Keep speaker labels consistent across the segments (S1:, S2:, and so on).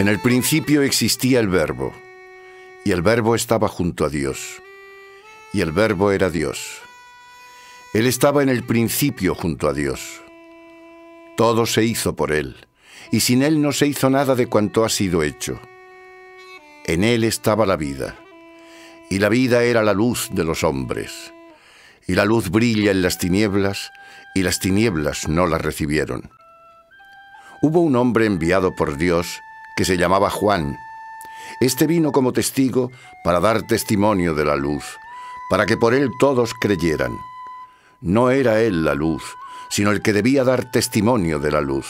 S1: En el principio existía el verbo, y el verbo estaba junto a Dios, y el verbo era Dios. Él estaba en el principio junto a Dios. Todo se hizo por Él, y sin Él no se hizo nada de cuanto ha sido hecho. En Él estaba la vida, y la vida era la luz de los hombres, y la luz brilla en las tinieblas, y las tinieblas no la recibieron. Hubo un hombre enviado por Dios, que se llamaba Juan. Este vino como testigo para dar testimonio de la luz, para que por él todos creyeran. No era él la luz, sino el que debía dar testimonio de la luz.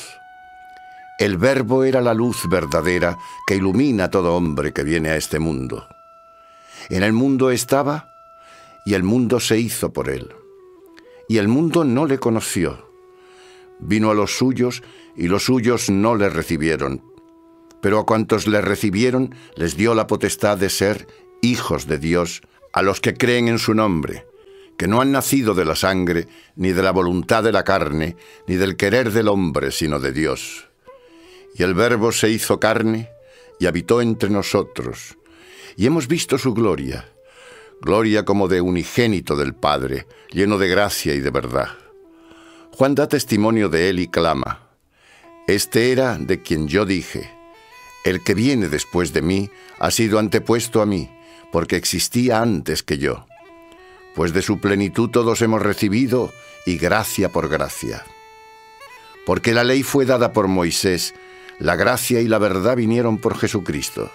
S1: El verbo era la luz verdadera que ilumina a todo hombre que viene a este mundo. En el mundo estaba y el mundo se hizo por él. Y el mundo no le conoció. Vino a los suyos y los suyos no le recibieron, pero a cuantos le recibieron les dio la potestad de ser hijos de Dios, a los que creen en su nombre, que no han nacido de la sangre, ni de la voluntad de la carne, ni del querer del hombre, sino de Dios. Y el Verbo se hizo carne y habitó entre nosotros, y hemos visto su gloria, gloria como de unigénito del Padre, lleno de gracia y de verdad. Juan da testimonio de él y clama, Este era de quien yo dije, el que viene después de mí ha sido antepuesto a mí, porque existía antes que yo. Pues de su plenitud todos hemos recibido, y gracia por gracia. Porque la ley fue dada por Moisés, la gracia y la verdad vinieron por Jesucristo.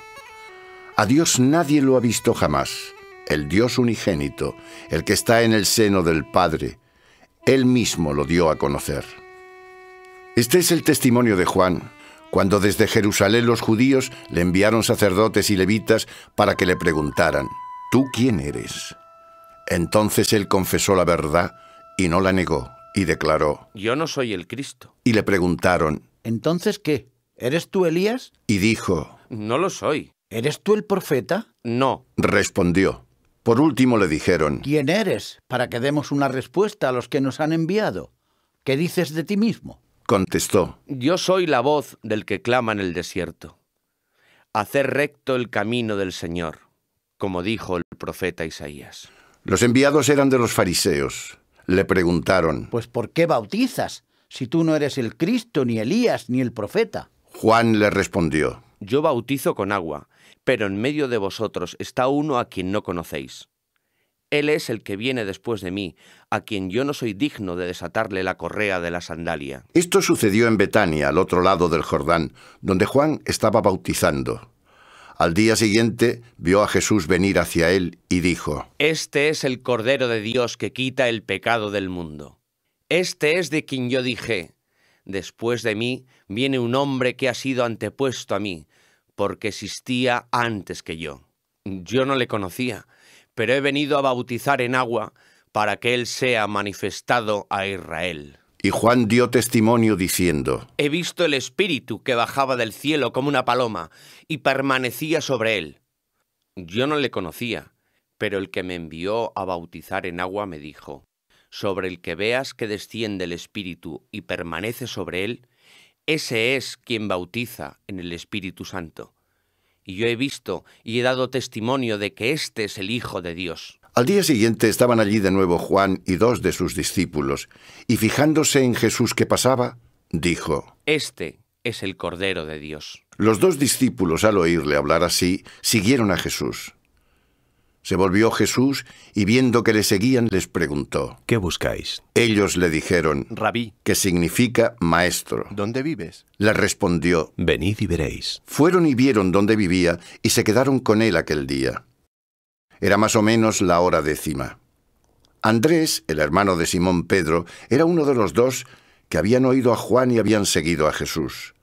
S1: A Dios nadie lo ha visto jamás, el Dios unigénito, el que está en el seno del Padre, Él mismo lo dio a conocer. Este es el testimonio de Juan, cuando desde Jerusalén los judíos le enviaron sacerdotes y levitas para que le preguntaran, ¿tú quién eres? Entonces él confesó la verdad y no la negó, y declaró,
S2: Yo no soy el Cristo.
S1: Y le preguntaron,
S2: ¿entonces qué? ¿Eres tú Elías?
S1: Y dijo,
S2: No lo soy. ¿Eres tú el profeta? No.
S1: Respondió. Por último le dijeron,
S2: ¿quién eres? Para que demos una respuesta a los que nos han enviado. ¿Qué dices de ti mismo? Contestó,
S3: Yo soy la voz del que clama en el desierto. Hacer recto el camino del Señor, como dijo el profeta Isaías.
S1: Los enviados eran de los fariseos. Le
S3: preguntaron,
S2: Pues ¿por qué bautizas si tú no eres el Cristo, ni Elías, ni el profeta?
S3: Juan le respondió, Yo bautizo con agua, pero en medio de vosotros está uno a quien no conocéis. Él es el que viene después de mí, a quien yo no soy digno de desatarle la correa de la sandalia.
S1: Esto sucedió en Betania, al otro lado del Jordán, donde Juan estaba bautizando. Al día siguiente vio a Jesús venir hacia él y dijo,
S3: Este es el Cordero de Dios que quita el pecado del mundo. Este es de quien yo dije, Después de mí viene un hombre que ha sido antepuesto a mí, porque existía antes que yo. Yo no le conocía pero he venido a bautizar en agua para que Él sea manifestado a Israel.
S1: Y Juan dio testimonio diciendo,
S3: He visto el Espíritu que bajaba del cielo como una paloma y permanecía sobre él. Yo no le conocía, pero el que me envió a bautizar en agua me dijo, Sobre el que veas que desciende el Espíritu y permanece sobre él, ese es quien bautiza en el Espíritu Santo y yo he visto y he dado testimonio de que este es el Hijo de Dios.
S1: Al día siguiente estaban allí de nuevo Juan y dos de sus discípulos, y fijándose en Jesús que pasaba, dijo,
S3: Este es el Cordero de Dios.
S1: Los dos discípulos al oírle hablar así, siguieron a Jesús. Se volvió Jesús y viendo que le seguían les preguntó, ¿Qué buscáis? Ellos le dijeron, Rabí, que significa maestro.
S4: ¿Dónde vives?
S1: Le respondió, Venid y veréis. Fueron y vieron dónde vivía y se quedaron con él aquel día. Era más o menos la hora décima. Andrés, el hermano de Simón Pedro, era uno de los dos que habían oído a Juan y habían seguido a Jesús.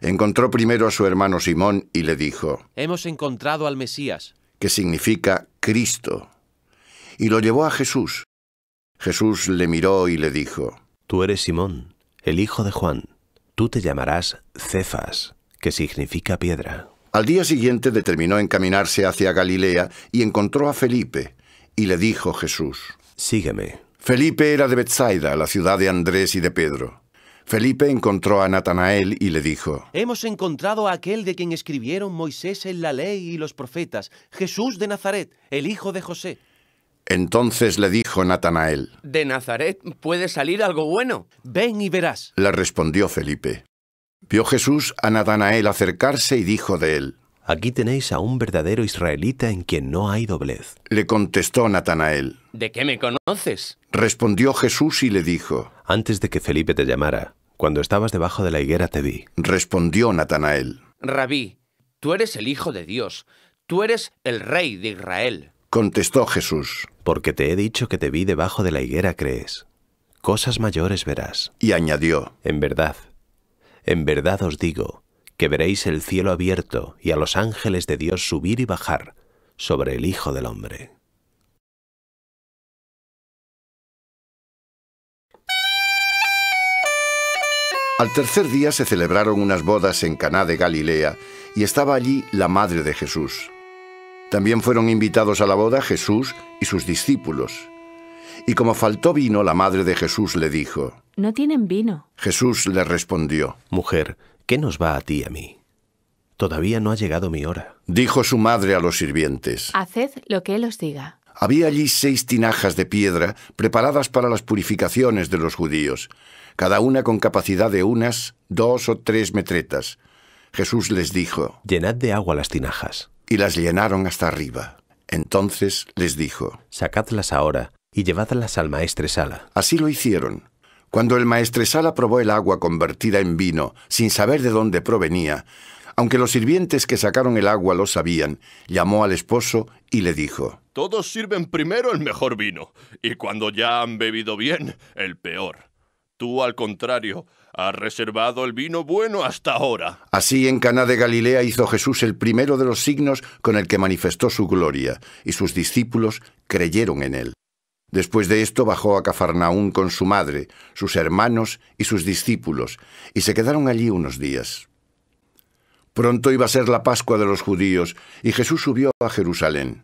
S1: Encontró primero a su hermano Simón y le dijo,
S5: Hemos encontrado al Mesías
S1: que significa Cristo. Y lo llevó a Jesús. Jesús le miró
S6: y le dijo, Tú eres Simón, el hijo de Juan. Tú te llamarás Cefas, que significa piedra.
S1: Al día siguiente determinó encaminarse hacia Galilea y encontró a Felipe, y le dijo Jesús, Sígueme. Felipe era de Bethsaida, la ciudad de Andrés y de Pedro. Felipe encontró a Natanael y le dijo,
S5: Hemos encontrado a aquel de quien escribieron Moisés en la ley y los profetas, Jesús de
S3: Nazaret, el hijo de José.
S1: Entonces le dijo Natanael,
S3: De Nazaret puede salir algo bueno. Ven y verás.
S1: Le respondió Felipe. Vio Jesús a Natanael acercarse y dijo de él, Aquí tenéis a un verdadero israelita en quien
S6: no hay doblez. Le contestó Natanael,
S3: ¿De qué me conoces?
S6: Respondió Jesús y le dijo, Antes de que Felipe te llamara, cuando estabas debajo de la higuera te vi. Respondió Natanael,
S3: Rabí, tú eres el Hijo de Dios, tú eres el Rey de
S6: Israel. Contestó Jesús, Porque te he dicho que te vi debajo de la higuera crees, cosas mayores verás. Y añadió, En verdad, en verdad os digo, que veréis el cielo abierto y a los ángeles de Dios subir y bajar sobre el Hijo del Hombre.
S1: Al tercer día se celebraron unas bodas en Caná de Galilea y estaba allí la madre de Jesús. También fueron invitados a la boda Jesús y sus discípulos. Y como faltó vino, la madre de Jesús le dijo,
S7: No tienen vino.
S1: Jesús le respondió, Mujer, ¿qué nos va a ti a mí? Todavía no ha llegado mi hora. Dijo su madre a los sirvientes,
S7: Haced lo que él os diga.
S1: Había allí seis tinajas de piedra preparadas para las purificaciones de los judíos, cada una con capacidad de unas dos o tres metretas.
S6: Jesús les dijo, Llenad de agua las tinajas. Y las llenaron hasta arriba. Entonces les dijo, Sacadlas ahora y llevadlas al maestresala. Así lo
S1: hicieron. Cuando el maestresala probó el agua convertida en vino, sin saber de dónde provenía, aunque los sirvientes que sacaron el agua lo sabían, llamó al esposo y le dijo,
S4: Todos sirven primero el mejor vino, y cuando ya han bebido bien, el peor. Tú, al contrario, has reservado el vino bueno hasta ahora.
S1: Así en Caná de Galilea hizo Jesús el primero de los signos con el que manifestó su gloria, y sus discípulos creyeron en él. Después de esto bajó a Cafarnaún con su madre, sus hermanos y sus discípulos, y se quedaron allí unos días. Pronto iba a ser la Pascua de los judíos, y Jesús subió a Jerusalén.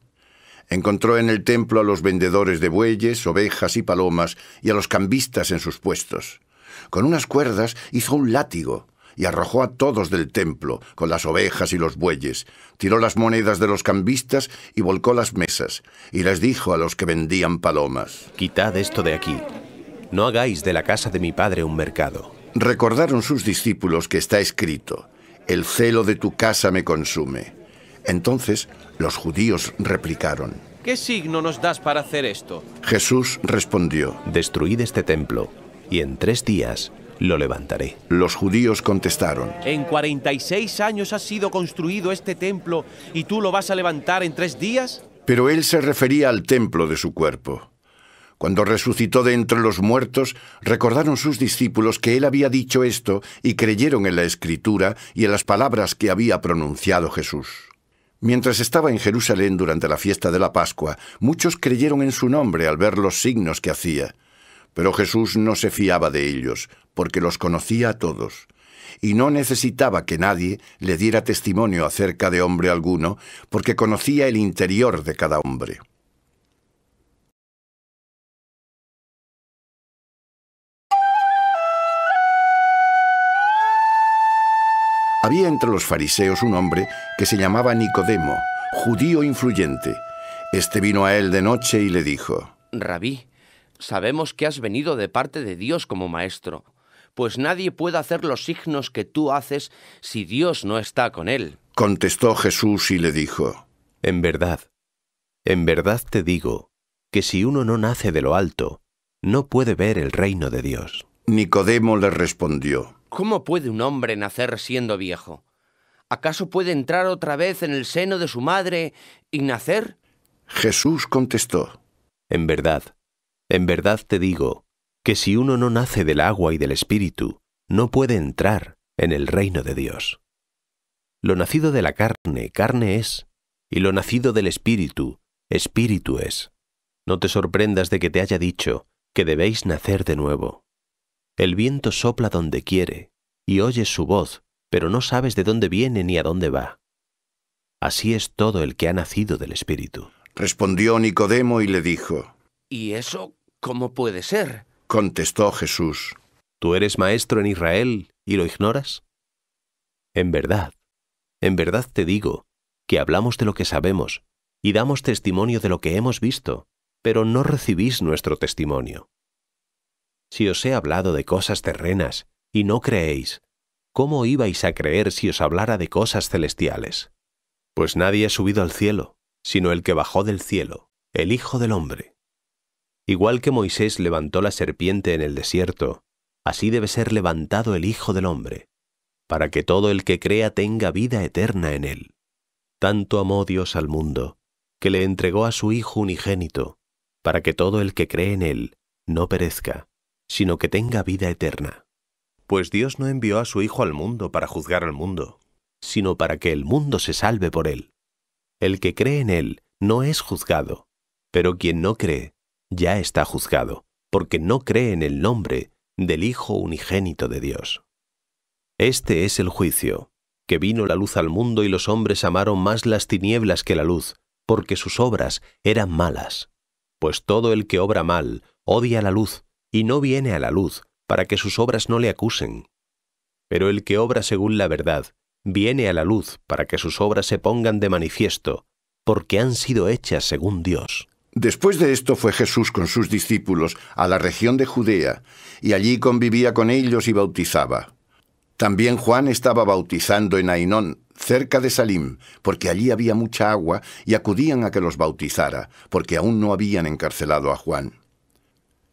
S1: Encontró en el templo a los vendedores de bueyes, ovejas y palomas y a los cambistas en sus puestos. Con unas cuerdas hizo un látigo y arrojó a todos del templo, con las ovejas y los bueyes. Tiró las monedas de los cambistas y volcó las mesas, y les dijo a los que vendían palomas. Quitad esto de aquí.
S6: No hagáis de la casa de mi padre un mercado.
S1: Recordaron sus discípulos que está escrito, El celo de tu casa me consume. Entonces los judíos
S6: replicaron,
S5: ¿Qué signo nos das para hacer esto?
S6: Jesús respondió, Destruid este templo, y en tres días lo levantaré. Los judíos contestaron,
S5: En 46 años ha sido construido este templo, y tú lo vas a levantar en tres días?
S1: Pero él se refería al templo de su cuerpo. Cuando resucitó de entre los muertos, recordaron sus discípulos que él había dicho esto y creyeron en la escritura y en las palabras que había pronunciado Jesús. Mientras estaba en Jerusalén durante la fiesta de la Pascua, muchos creyeron en su nombre al ver los signos que hacía. Pero Jesús no se fiaba de ellos, porque los conocía a todos, y no necesitaba que nadie le diera testimonio acerca de hombre alguno, porque conocía el interior de
S6: cada hombre.
S1: Había entre los fariseos un hombre que se llamaba Nicodemo, judío influyente. Este vino a
S3: él de noche y le dijo, Rabí, sabemos que has venido de parte de Dios como maestro, pues nadie puede hacer los signos que tú haces si Dios no está con él.
S6: Contestó Jesús y le dijo, En verdad, en verdad te digo, que si uno no nace de lo alto, no puede ver el reino de Dios. Nicodemo le respondió,
S3: ¿Cómo puede un hombre nacer siendo viejo? ¿Acaso puede entrar otra vez en el seno de su madre y nacer?
S6: Jesús contestó, En verdad, en verdad te digo, que si uno no nace del agua y del Espíritu, no puede entrar en el reino de Dios. Lo nacido de la carne, carne es, y lo nacido del Espíritu, Espíritu es. No te sorprendas de que te haya dicho que debéis nacer de nuevo. El viento sopla donde quiere, y oyes su voz, pero no sabes de dónde viene ni a dónde va. Así es todo el que ha nacido del Espíritu. Respondió Nicodemo y le dijo,
S3: ¿Y eso cómo puede ser?
S6: Contestó Jesús, ¿tú eres maestro en Israel y lo ignoras? En verdad, en verdad te digo, que hablamos de lo que sabemos, y damos testimonio de lo que hemos visto, pero no recibís nuestro testimonio si os he hablado de cosas terrenas y no creéis, ¿cómo ibais a creer si os hablara de cosas celestiales? Pues nadie ha subido al cielo, sino el que bajó del cielo, el Hijo del Hombre. Igual que Moisés levantó la serpiente en el desierto, así debe ser levantado el Hijo del Hombre, para que todo el que crea tenga vida eterna en él. Tanto amó Dios al mundo, que le entregó a su Hijo unigénito, para que todo el que cree en él no perezca, sino que tenga vida eterna. Pues Dios no envió a su Hijo al mundo para juzgar al mundo, sino para que el mundo se salve por él. El que cree en él no es juzgado, pero quien no cree ya está juzgado, porque no cree en el nombre del Hijo unigénito de Dios. Este es el juicio, que vino la luz al mundo y los hombres amaron más las tinieblas que la luz, porque sus obras eran malas. Pues todo el que obra mal odia la luz y no viene a la luz, para que sus obras no le acusen. Pero el que obra según la verdad, viene a la luz, para que sus obras se pongan de manifiesto, porque han sido hechas según Dios. Después de esto fue Jesús con sus discípulos a la región de Judea,
S1: y allí convivía con ellos y bautizaba. También Juan estaba bautizando en Ainón, cerca de Salim, porque allí había mucha agua, y acudían a que los bautizara, porque aún no habían encarcelado a Juan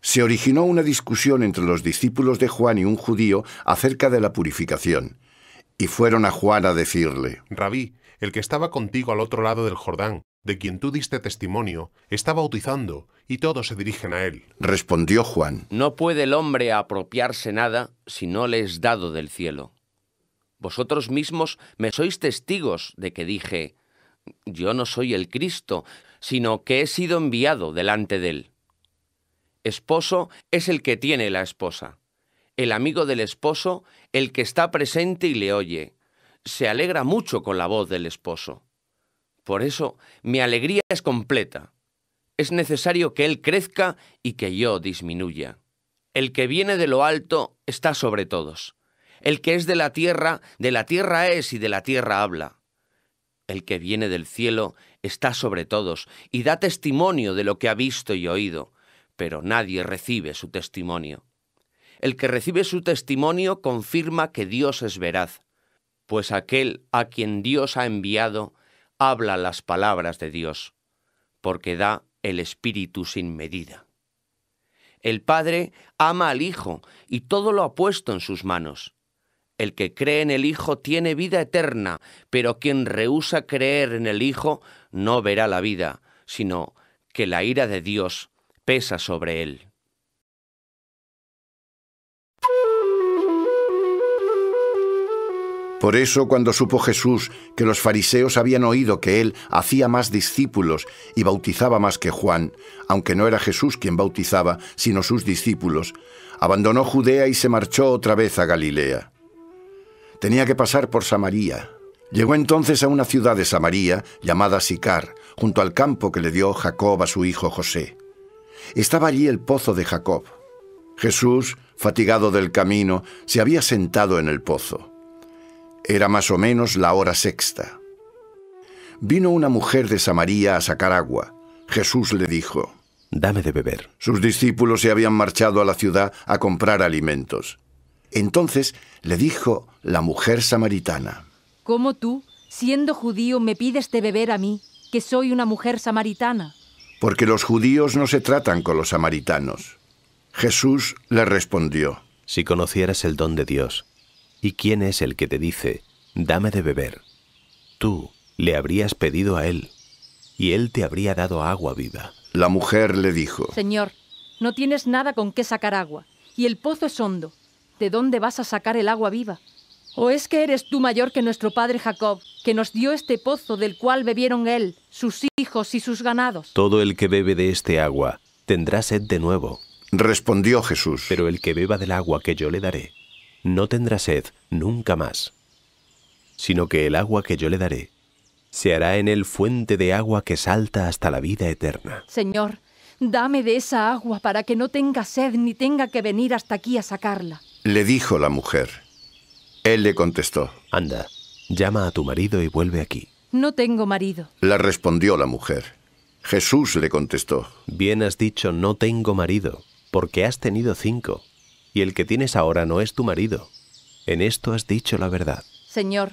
S1: se originó una discusión entre los discípulos de Juan y un judío acerca de la purificación. Y fueron a Juan a decirle,
S4: Rabí, el que estaba contigo al otro lado del Jordán, de quien tú diste testimonio, está bautizando, y todos se dirigen a él.
S1: Respondió Juan,
S4: No puede
S3: el hombre apropiarse nada si no le es dado del cielo. Vosotros mismos me sois testigos de que dije, Yo no soy el Cristo, sino que he sido enviado delante de él esposo es el que tiene la esposa. El amigo del esposo, el que está presente y le oye. Se alegra mucho con la voz del esposo. Por eso, mi alegría es completa. Es necesario que él crezca y que yo disminuya. El que viene de lo alto está sobre todos. El que es de la tierra, de la tierra es y de la tierra habla. El que viene del cielo está sobre todos y da testimonio de lo que ha visto y oído pero nadie recibe su testimonio. El que recibe su testimonio confirma que Dios es veraz, pues aquel a quien Dios ha enviado habla las palabras de Dios, porque da el Espíritu sin medida. El Padre ama al Hijo y todo lo ha puesto en sus manos. El que cree en el Hijo tiene vida eterna, pero quien rehúsa creer en el Hijo no verá la vida, sino que la ira de Dios pesa sobre él.
S4: Por
S1: eso cuando supo Jesús que los fariseos habían oído que él hacía más discípulos y bautizaba más que Juan, aunque no era Jesús quien bautizaba, sino sus discípulos, abandonó Judea y se marchó otra vez a Galilea. Tenía que pasar por Samaría. Llegó entonces a una ciudad de Samaría llamada Sicar, junto al campo que le dio Jacob a su hijo José. Estaba allí el pozo de Jacob. Jesús, fatigado del camino, se había sentado en el pozo. Era más o menos la hora sexta. Vino una mujer de Samaría a sacar agua. Jesús le dijo, Dame de beber. Sus discípulos se habían marchado a la ciudad a comprar alimentos. Entonces le dijo la mujer samaritana,
S7: ¿Cómo tú, siendo judío, me pides de beber a mí, que soy una mujer samaritana?
S1: porque los judíos no se tratan con los samaritanos. Jesús
S6: le respondió, Si conocieras el don de Dios, ¿y quién es el que te dice, dame de beber? Tú le habrías pedido a él, y él te habría dado agua viva. La mujer le dijo,
S7: Señor, no tienes nada con qué sacar agua, y el pozo es hondo. ¿De dónde vas a sacar el agua viva? ¿O es que eres tú mayor que nuestro padre Jacob, que nos dio este pozo del cual bebieron él, sus hijos y sus ganados?
S6: Todo el que bebe de este agua tendrá sed de nuevo. Respondió Jesús. Pero el que beba del agua que yo le daré, no tendrá sed nunca más, sino que el agua que yo le daré se hará en él fuente de agua que salta hasta la vida eterna.
S7: Señor, dame de esa agua para que no tenga sed ni tenga que venir hasta aquí a sacarla.
S1: Le dijo la mujer. Él le contestó. Anda,
S6: llama a tu marido y vuelve aquí.
S7: No tengo marido.
S6: La respondió la mujer. Jesús le contestó. Bien has dicho, no tengo marido, porque has tenido cinco, y el que tienes ahora no es tu marido. En esto has dicho la verdad.
S7: Señor,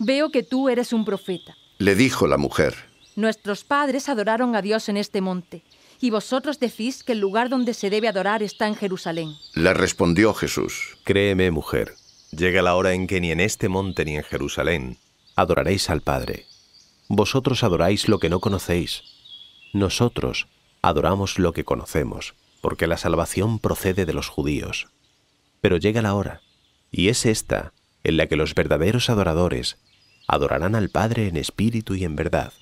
S7: veo que tú eres un profeta.
S6: Le dijo la mujer.
S7: Nuestros padres adoraron a Dios en este monte, y vosotros decís que el lugar donde se debe adorar está en Jerusalén.
S6: La respondió Jesús. Créeme, mujer Llega la hora en que ni en este monte ni en Jerusalén adoraréis al Padre. Vosotros adoráis lo que no conocéis. Nosotros adoramos lo que conocemos, porque la salvación procede de los judíos. Pero llega la hora, y es esta, en la que los verdaderos adoradores adorarán al Padre en espíritu y en verdad,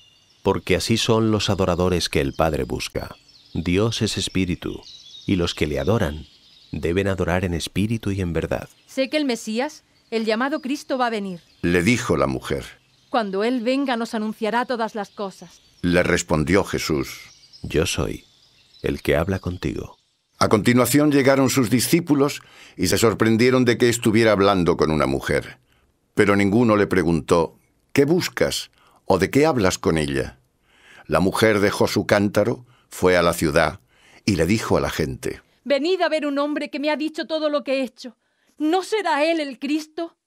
S6: porque así son los adoradores que el Padre busca. Dios es espíritu, y los que le adoran deben adorar en espíritu y en verdad.
S7: Sé que el Mesías, el llamado Cristo, va a venir.
S6: Le dijo la mujer.
S7: Cuando Él venga nos anunciará todas las cosas.
S6: Le respondió
S1: Jesús. Yo soy el que habla contigo. A continuación llegaron sus discípulos y se sorprendieron de que estuviera hablando con una mujer. Pero ninguno le preguntó, ¿qué buscas o de qué hablas con ella? La mujer dejó su cántaro, fue a la ciudad y le dijo a la gente,
S7: Venid a ver un hombre que me ha dicho todo lo que he hecho. ¿No será él el Cristo?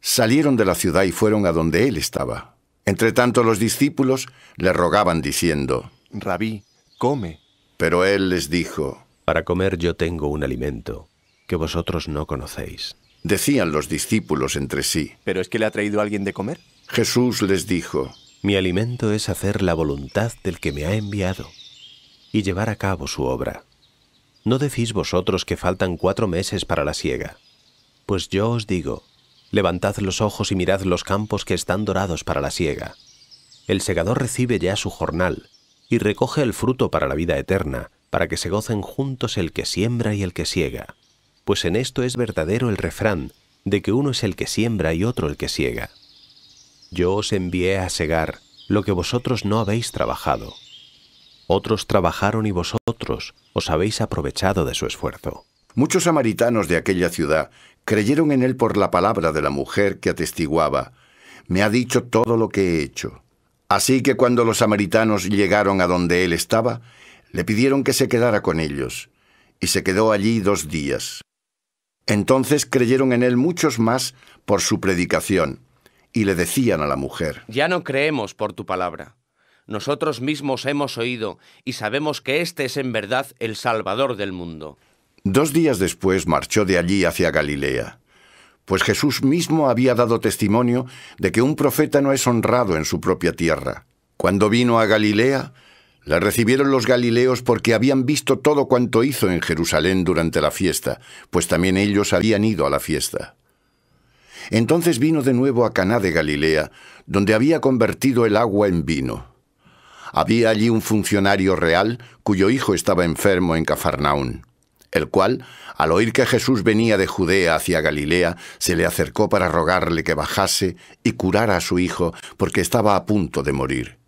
S1: Salieron de la ciudad y fueron a donde él estaba. Entre tanto los discípulos le rogaban diciendo,
S4: Rabí, come.
S6: Pero él les dijo, Para comer yo tengo un alimento que vosotros no conocéis. Decían los discípulos entre sí. ¿Pero es que le ha traído alguien de comer? Jesús les dijo, Mi alimento es hacer la voluntad del que me ha enviado y llevar a cabo su obra. ¿No decís vosotros que faltan cuatro meses para la siega? Pues yo os digo, levantad los ojos y mirad los campos que están dorados para la siega. El segador recibe ya su jornal, y recoge el fruto para la vida eterna, para que se gocen juntos el que siembra y el que siega. Pues en esto es verdadero el refrán, de que uno es el que siembra y otro el que siega. Yo os envié a segar lo que vosotros no habéis trabajado. Otros trabajaron y vosotros os habéis aprovechado de su esfuerzo. Muchos
S1: samaritanos de aquella ciudad Creyeron en él por la palabra de la mujer que atestiguaba, me ha dicho todo lo que he hecho. Así que cuando los samaritanos llegaron a donde él estaba, le pidieron que se quedara con ellos, y se quedó allí dos días. Entonces creyeron en él muchos más por su predicación, y le decían a la mujer,
S3: Ya no creemos por tu palabra. Nosotros mismos hemos oído y sabemos que éste es en verdad el Salvador del mundo.
S1: Dos días después marchó de allí hacia Galilea, pues Jesús mismo había dado testimonio de que un profeta no es honrado en su propia tierra. Cuando vino a Galilea, la recibieron los galileos porque habían visto todo cuanto hizo en Jerusalén durante la fiesta, pues también ellos habían ido a la fiesta. Entonces vino de nuevo a Caná de Galilea, donde había convertido el agua en vino. Había allí un funcionario real cuyo hijo estaba enfermo en Cafarnaún el cual, al oír que Jesús venía de Judea hacia Galilea, se le acercó para rogarle que bajase y curara a su hijo, porque estaba a punto de morir.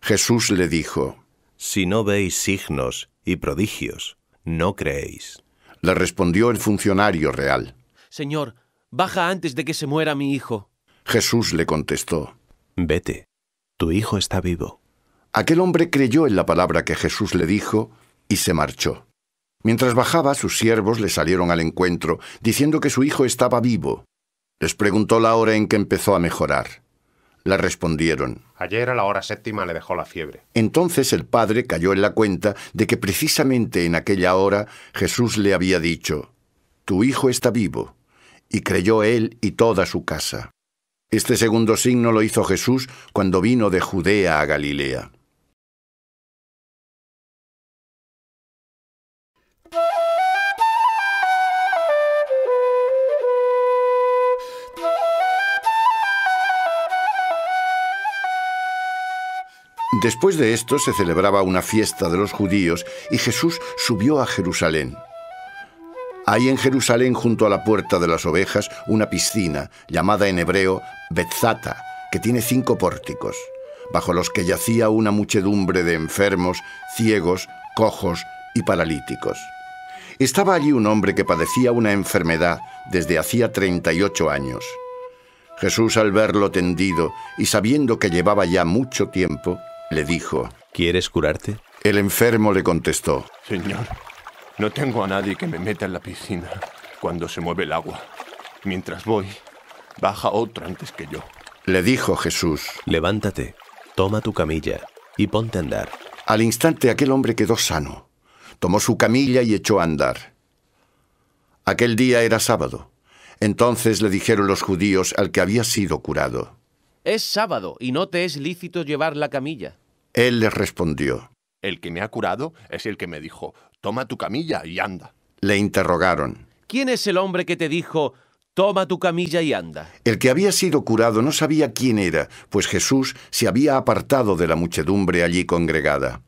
S1: Jesús le dijo,
S6: Si no veis signos y prodigios, no creéis. Le respondió el funcionario real,
S5: Señor, baja antes de que se muera mi hijo.
S1: Jesús le contestó, Vete, tu hijo está vivo. Aquel hombre creyó en la palabra que Jesús le dijo y se marchó. Mientras bajaba, sus siervos le salieron al encuentro, diciendo que su hijo estaba vivo. Les preguntó la hora en que empezó a mejorar. Le respondieron.
S6: Ayer a la hora séptima le dejó la fiebre.
S1: Entonces el padre cayó en la cuenta de que precisamente en aquella hora Jesús le había dicho, Tu hijo está vivo, y creyó él y toda su casa. Este segundo signo lo hizo Jesús cuando vino de Judea a Galilea. Después de esto se celebraba una fiesta de los judíos y Jesús subió a Jerusalén. Hay en Jerusalén, junto a la puerta de las ovejas, una piscina llamada en hebreo Betzata, que tiene cinco pórticos, bajo los que yacía una muchedumbre de enfermos, ciegos, cojos y paralíticos. Estaba allí un hombre que padecía una enfermedad desde hacía 38 años. Jesús al verlo tendido y sabiendo que llevaba ya mucho tiempo, le dijo, ¿quieres curarte? El enfermo le contestó,
S4: Señor, no tengo a nadie que me meta en la piscina cuando se mueve el agua. Mientras voy, baja otro antes que yo.
S6: Le dijo Jesús, levántate, toma tu camilla y ponte a andar.
S1: Al instante aquel hombre quedó sano, tomó su camilla y echó a andar. Aquel día era sábado. Entonces le dijeron los judíos al que había sido curado,
S4: es sábado y no te es lícito llevar la camilla.
S1: Él les respondió.
S4: El que me ha curado es el que me dijo, toma tu camilla y anda.
S1: Le interrogaron.
S4: ¿Quién es el hombre que te dijo, toma tu camilla y anda?
S1: El que había sido curado no sabía quién era, pues Jesús se había apartado de la muchedumbre allí congregada.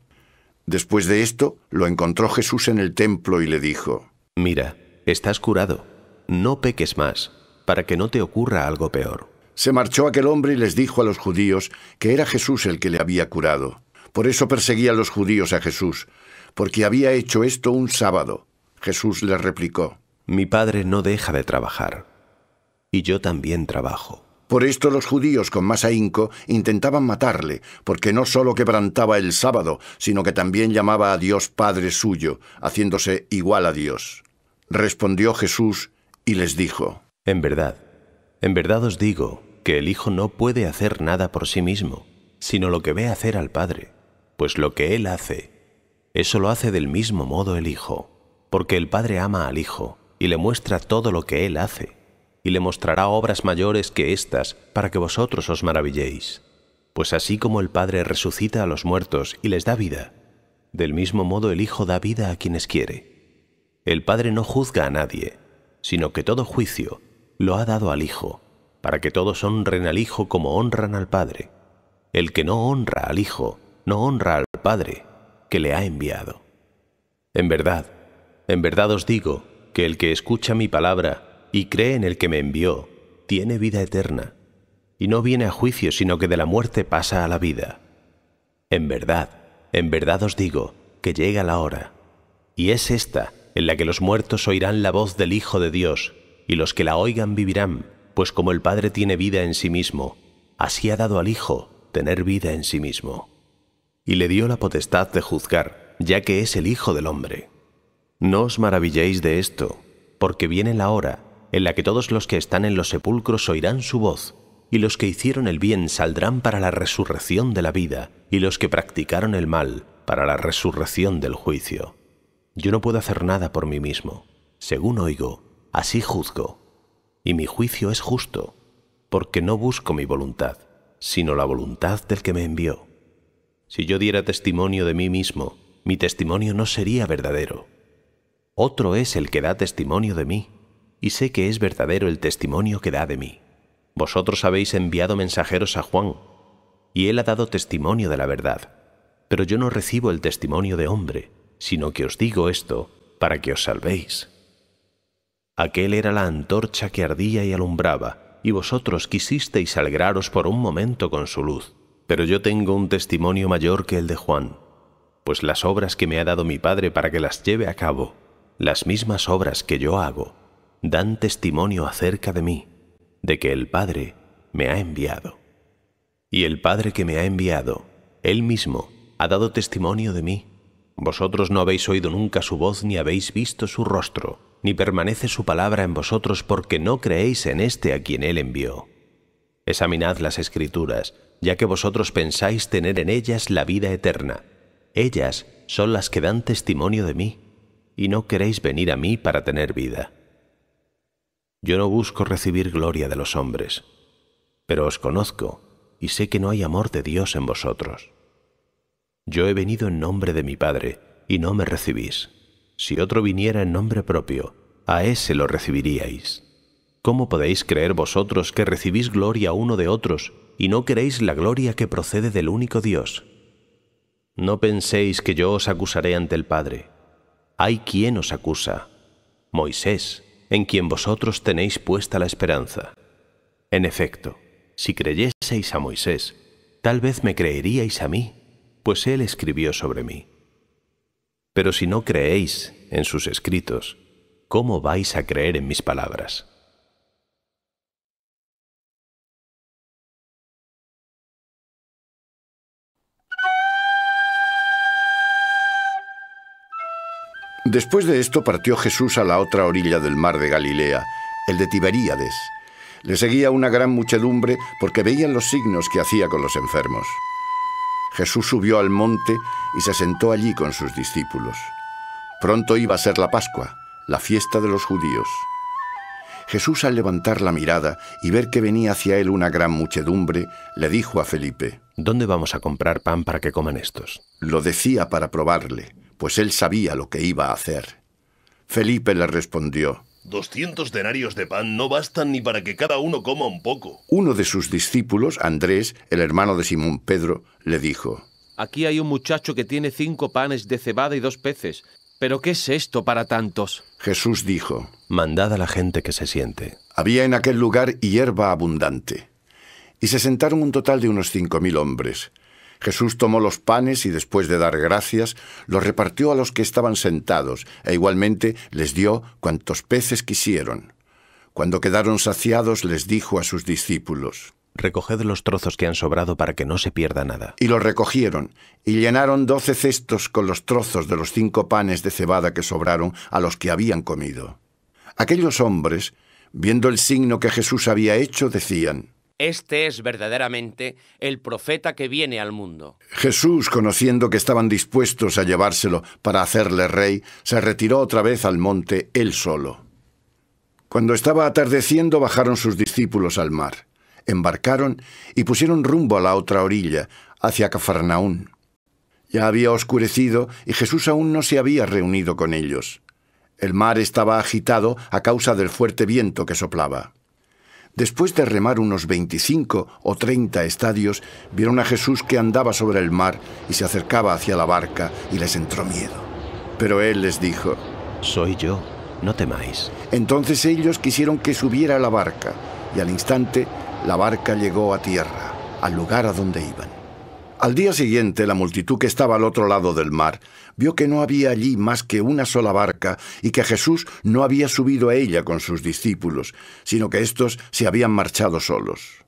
S6: Después de esto, lo encontró Jesús en el templo y le dijo, Mira, estás curado, no peques más, para que no te ocurra algo peor. Se marchó
S1: aquel hombre y les dijo a los judíos que era Jesús el que le había curado. Por eso perseguían los judíos a Jesús, porque había hecho esto un sábado. Jesús les replicó,
S6: Mi padre no deja de trabajar, y yo también trabajo.
S1: Por esto los judíos con más ahínco intentaban matarle, porque no solo quebrantaba el sábado, sino que también llamaba a Dios Padre suyo, haciéndose igual a Dios. Respondió
S6: Jesús y les dijo, En verdad, en verdad os digo, que el Hijo no puede hacer nada por sí mismo, sino lo que ve hacer al Padre, pues lo que Él hace, eso lo hace del mismo modo el Hijo, porque el Padre ama al Hijo y le muestra todo lo que Él hace, y le mostrará obras mayores que éstas para que vosotros os maravilléis. Pues así como el Padre resucita a los muertos y les da vida, del mismo modo el Hijo da vida a quienes quiere. El Padre no juzga a nadie, sino que todo juicio lo ha dado al Hijo, para que todos honren al Hijo como honran al Padre. El que no honra al Hijo, no honra al Padre que le ha enviado. En verdad, en verdad os digo que el que escucha mi palabra y cree en el que me envió, tiene vida eterna, y no viene a juicio, sino que de la muerte pasa a la vida. En verdad, en verdad os digo que llega la hora, y es esta en la que los muertos oirán la voz del Hijo de Dios, y los que la oigan vivirán pues como el Padre tiene vida en sí mismo, así ha dado al Hijo tener vida en sí mismo. Y le dio la potestad de juzgar, ya que es el Hijo del hombre. No os maravilléis de esto, porque viene la hora en la que todos los que están en los sepulcros oirán su voz, y los que hicieron el bien saldrán para la resurrección de la vida, y los que practicaron el mal para la resurrección del juicio. Yo no puedo hacer nada por mí mismo. Según oigo, así juzgo y mi juicio es justo, porque no busco mi voluntad, sino la voluntad del que me envió. Si yo diera testimonio de mí mismo, mi testimonio no sería verdadero. Otro es el que da testimonio de mí, y sé que es verdadero el testimonio que da de mí. Vosotros habéis enviado mensajeros a Juan, y él ha dado testimonio de la verdad. Pero yo no recibo el testimonio de hombre, sino que os digo esto para que os salvéis. Aquel era la antorcha que ardía y alumbraba, y vosotros quisisteis alegraros por un momento con su luz. Pero yo tengo un testimonio mayor que el de Juan, pues las obras que me ha dado mi Padre para que las lleve a cabo, las mismas obras que yo hago, dan testimonio acerca de mí, de que el Padre me ha enviado. Y el Padre que me ha enviado, Él mismo, ha dado testimonio de mí. Vosotros no habéis oído nunca su voz ni habéis visto su rostro ni permanece su palabra en vosotros porque no creéis en este a quien él envió. Examinad las escrituras, ya que vosotros pensáis tener en ellas la vida eterna. Ellas son las que dan testimonio de mí, y no queréis venir a mí para tener vida. Yo no busco recibir gloria de los hombres, pero os conozco y sé que no hay amor de Dios en vosotros. Yo he venido en nombre de mi Padre, y no me recibís. Si otro viniera en nombre propio, a ese lo recibiríais. ¿Cómo podéis creer vosotros que recibís gloria uno de otros y no queréis la gloria que procede del único Dios? No penséis que yo os acusaré ante el Padre. Hay quien os acusa, Moisés, en quien vosotros tenéis puesta la esperanza. En efecto, si creyeseis a Moisés, tal vez me creeríais a mí, pues él escribió sobre mí. Pero si no creéis en sus escritos, ¿cómo vais a creer en mis palabras?
S1: Después de esto partió Jesús a la otra orilla del mar de Galilea, el de Tiberíades. Le seguía una gran muchedumbre porque veían los signos que hacía con los enfermos. Jesús subió al monte y se sentó allí con sus discípulos. Pronto iba a ser la Pascua, la fiesta de los judíos. Jesús al levantar la mirada y ver que venía hacia él una gran muchedumbre, le dijo a Felipe, ¿Dónde vamos a comprar pan para que coman estos? Lo decía para probarle, pues él sabía lo que iba a hacer. Felipe le respondió,
S4: Doscientos denarios de pan no bastan ni para que cada uno coma un poco.
S1: Uno de sus discípulos, Andrés, el hermano de Simón Pedro, le dijo,
S6: Aquí hay un muchacho que tiene
S5: cinco panes de cebada y dos peces. ¿Pero qué es esto para tantos?
S1: Jesús dijo, Mandad a la gente que se siente. Había en aquel lugar hierba abundante. Y se sentaron un total de unos cinco mil hombres. Jesús tomó los panes y después de dar gracias, los repartió a los que estaban sentados e igualmente les dio cuantos peces quisieron. Cuando quedaron saciados les dijo a sus discípulos, Recoged los trozos que han sobrado para que no se pierda nada. Y los recogieron, y llenaron doce cestos con los trozos de los cinco panes de cebada que sobraron a los que habían comido. Aquellos hombres, viendo el signo que Jesús había hecho, decían,
S3: este es verdaderamente el profeta que viene al mundo.
S1: Jesús, conociendo que estaban dispuestos a llevárselo para hacerle rey, se retiró otra vez al monte él solo. Cuando estaba atardeciendo bajaron sus discípulos al mar, embarcaron y pusieron rumbo a la otra orilla, hacia Cafarnaún. Ya había oscurecido y Jesús aún no se había reunido con ellos. El mar estaba agitado a causa del fuerte viento que soplaba. Después de remar unos 25 o 30 estadios, vieron a Jesús que andaba sobre el mar y se acercaba hacia la barca y les entró miedo. Pero él les dijo, Soy yo, no temáis. Entonces ellos quisieron que subiera a la barca y al instante la barca llegó a tierra, al lugar a donde iban. Al día siguiente la multitud que estaba al otro lado del mar vio que no había allí más que una sola barca y que Jesús no había subido a ella con sus discípulos, sino que éstos se habían marchado solos.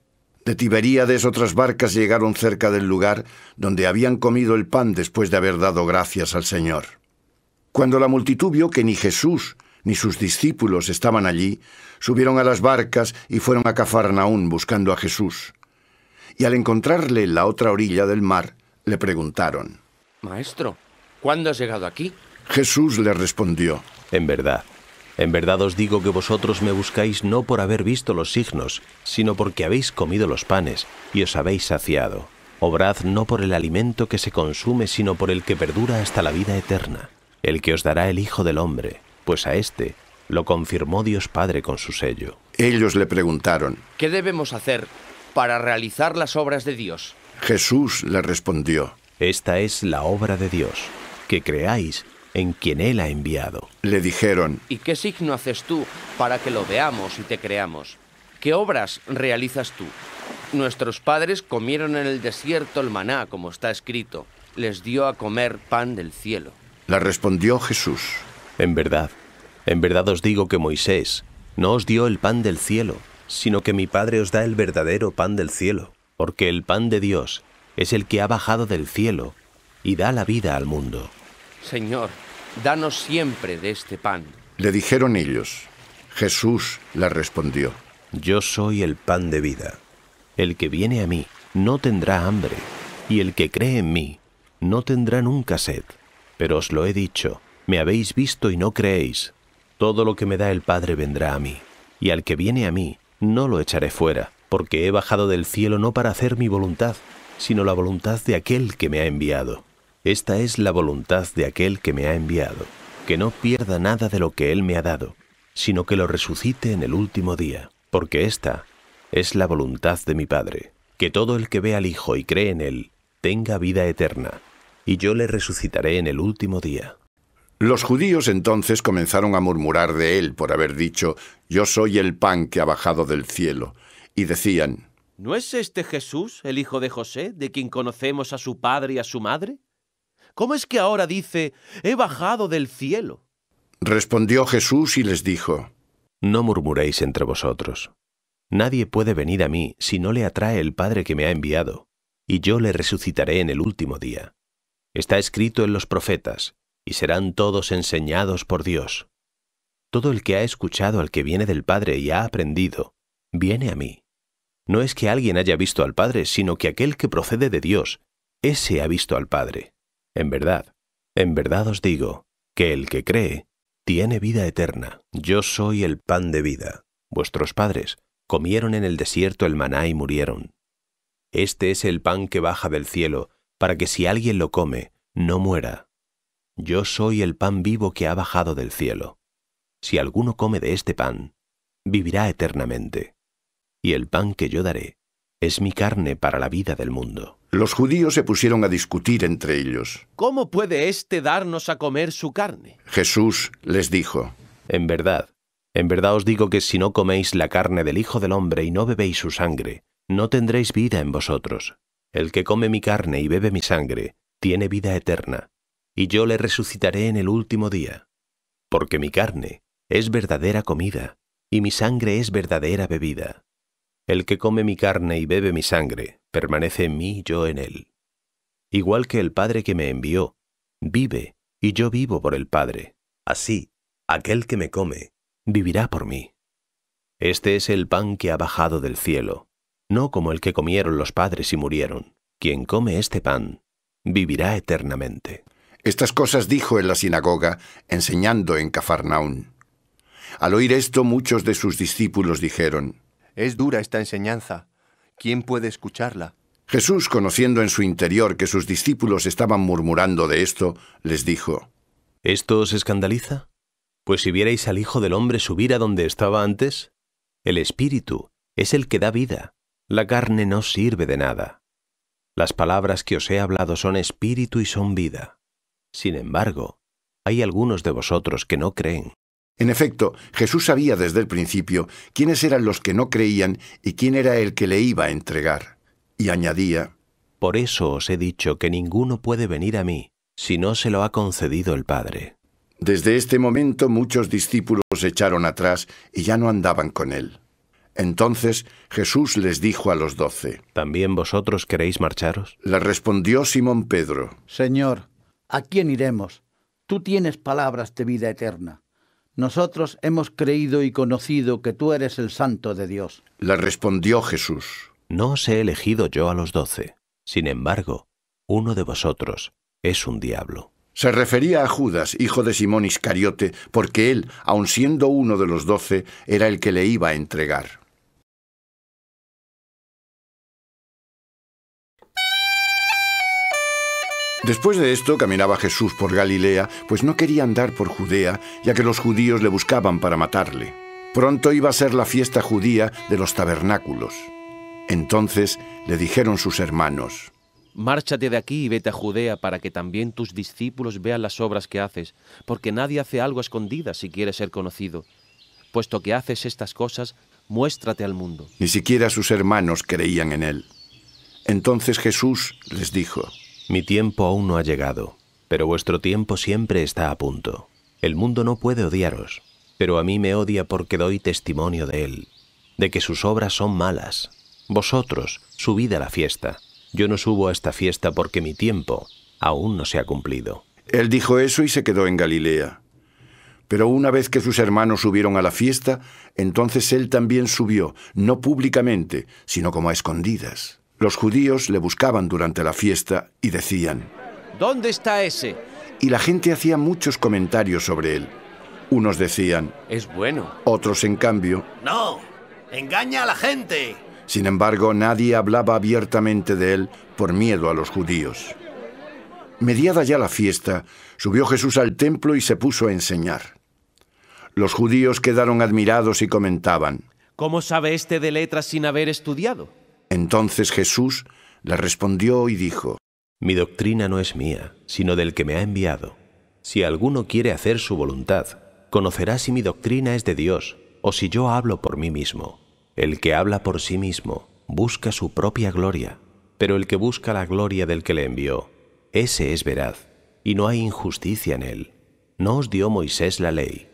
S1: De Tiberíades otras barcas llegaron cerca del lugar donde habían comido el pan después de haber dado gracias al Señor. Cuando la multitud vio que ni Jesús ni sus discípulos estaban allí, subieron a las barcas y fueron a Cafarnaún buscando a Jesús. Y al encontrarle en la otra orilla del mar, le preguntaron,
S3: Maestro, ¿Cuándo has llegado aquí?
S6: Jesús le respondió, En verdad, en verdad os digo que vosotros me buscáis no por haber visto los signos, sino porque habéis comido los panes y os habéis saciado. Obrad no por el alimento que se consume, sino por el que perdura hasta la vida eterna, el que os dará el Hijo del Hombre, pues a éste lo confirmó Dios Padre con su sello. Ellos le preguntaron,
S3: ¿qué debemos hacer para realizar las obras de Dios?
S6: Jesús le respondió, Esta es la obra de Dios que creáis en quien Él ha enviado. Le dijeron,
S3: ¿y qué signo haces tú para que lo veamos y te creamos? ¿Qué obras realizas tú? Nuestros padres comieron en el desierto el maná, como está escrito. Les dio a comer pan del cielo.
S6: La respondió Jesús. En verdad, en verdad os digo que Moisés no os dio el pan del cielo, sino que mi Padre os da el verdadero pan del cielo, porque el pan de Dios es el que ha bajado del cielo y da la vida al mundo.
S3: Señor, danos siempre de este pan.
S6: Le dijeron ellos. Jesús les respondió. Yo soy el pan de vida. El que viene a mí no tendrá hambre, y el que cree en mí no tendrá nunca sed. Pero os lo he dicho, me habéis visto y no creéis. Todo lo que me da el Padre vendrá a mí, y al que viene a mí no lo echaré fuera, porque he bajado del cielo no para hacer mi voluntad, sino la voluntad de aquel que me ha enviado. Esta es la voluntad de aquel que me ha enviado, que no pierda nada de lo que él me ha dado, sino que lo resucite en el último día, porque esta es la voluntad de mi Padre, que todo el que ve al Hijo y cree en él, tenga vida eterna, y yo le resucitaré en el último día. Los judíos entonces comenzaron a murmurar de él por haber
S1: dicho, Yo soy el pan que ha bajado del cielo, y decían,
S5: ¿No es este Jesús, el hijo de José, de quien conocemos a su padre y a su madre? ¿Cómo es que ahora dice, he bajado del cielo?
S6: Respondió Jesús y les dijo, No murmuréis entre vosotros. Nadie puede venir a mí si no le atrae el Padre que me ha enviado, y yo le resucitaré en el último día. Está escrito en los profetas, y serán todos enseñados por Dios. Todo el que ha escuchado al que viene del Padre y ha aprendido, viene a mí. No es que alguien haya visto al Padre, sino que aquel que procede de Dios, ese ha visto al Padre. En verdad, en verdad os digo, que el que cree tiene vida eterna. Yo soy el pan de vida. Vuestros padres comieron en el desierto el maná y murieron. Este es el pan que baja del cielo, para que si alguien lo come, no muera. Yo soy el pan vivo que ha bajado del cielo. Si alguno come de este pan, vivirá eternamente. Y el pan que yo daré es mi carne para la vida del mundo. Los judíos se pusieron a discutir entre ellos.
S5: ¿Cómo puede éste darnos a comer su carne?
S6: Jesús les dijo, En verdad, en verdad os digo que si no coméis la carne del Hijo del Hombre y no bebéis su sangre, no tendréis vida en vosotros. El que come mi carne y bebe mi sangre, tiene vida eterna, y yo le resucitaré en el último día. Porque mi carne es verdadera comida, y mi sangre es verdadera bebida. El que come mi carne y bebe mi sangre, permanece en mí y yo en él. Igual que el Padre que me envió, vive y yo vivo por el Padre. Así, aquel que me come, vivirá por mí. Este es el pan que ha bajado del cielo, no como el que comieron los padres y murieron. Quien come este pan, vivirá eternamente.
S1: Estas cosas dijo en la sinagoga, enseñando en Cafarnaún. Al oír esto, muchos de sus discípulos dijeron,
S4: es dura esta enseñanza. ¿Quién puede escucharla?
S1: Jesús, conociendo en su interior que sus discípulos estaban murmurando de esto,
S6: les dijo, ¿Esto os escandaliza? Pues si vierais al Hijo del Hombre subir a donde estaba antes, el Espíritu es el que da vida, la carne no sirve de nada. Las palabras que os he hablado son espíritu y son vida. Sin embargo, hay algunos de vosotros que no creen. En efecto, Jesús sabía desde el principio quiénes eran los que no creían y quién era el que le iba a entregar. Y añadía, Por eso os he dicho que ninguno puede venir a mí si no se lo ha concedido el Padre. Desde este momento muchos discípulos se echaron atrás
S1: y ya no andaban con él. Entonces Jesús les dijo a los doce,
S6: ¿También vosotros queréis marcharos? Le respondió Simón Pedro,
S2: Señor, ¿a quién iremos? Tú tienes palabras de vida eterna. Nosotros hemos creído y conocido que tú eres el santo de Dios.
S6: Le respondió Jesús. No os he elegido yo a los doce. Sin embargo, uno de vosotros es un diablo. Se refería a Judas, hijo de Simón Iscariote, porque él, aun siendo uno de los
S1: doce, era el que le iba a entregar. Después de esto caminaba Jesús por Galilea, pues no quería andar por Judea, ya que los judíos le buscaban para matarle. Pronto iba a ser la fiesta judía de los tabernáculos. Entonces le dijeron sus hermanos,
S5: Márchate de aquí y vete a Judea para que también tus discípulos vean las obras que haces, porque nadie hace algo a escondidas si quiere ser conocido. Puesto que haces estas cosas, muéstrate al mundo.
S1: Ni siquiera sus hermanos creían en él.
S6: Entonces Jesús les dijo, mi tiempo aún no ha llegado, pero vuestro tiempo siempre está a punto. El mundo no puede odiaros, pero a mí me odia porque doy testimonio de él, de que sus obras son malas. Vosotros, subid a la fiesta. Yo no subo a esta fiesta porque mi tiempo aún no se ha cumplido. Él dijo eso y se quedó en Galilea. Pero una vez que sus hermanos subieron a la
S1: fiesta, entonces él también subió, no públicamente, sino como a escondidas. Los judíos le buscaban durante la fiesta y decían,
S5: ¿Dónde está ese?
S1: Y la gente hacía muchos comentarios sobre él. Unos decían, es bueno. Otros, en cambio,
S4: no, engaña a la gente.
S1: Sin embargo, nadie hablaba abiertamente de él por miedo a los judíos. Mediada ya la fiesta, subió Jesús al templo y se puso a enseñar. Los judíos quedaron admirados y comentaban,
S5: ¿Cómo sabe este de letras sin haber estudiado?
S1: Entonces
S6: Jesús le respondió y dijo, Mi doctrina no es mía, sino del que me ha enviado. Si alguno quiere hacer su voluntad, conocerá si mi doctrina es de Dios o si yo hablo por mí mismo. El que habla por sí mismo busca su propia gloria, pero el que busca la gloria del que le envió, ese es veraz, y no hay injusticia en él. No os dio Moisés la ley.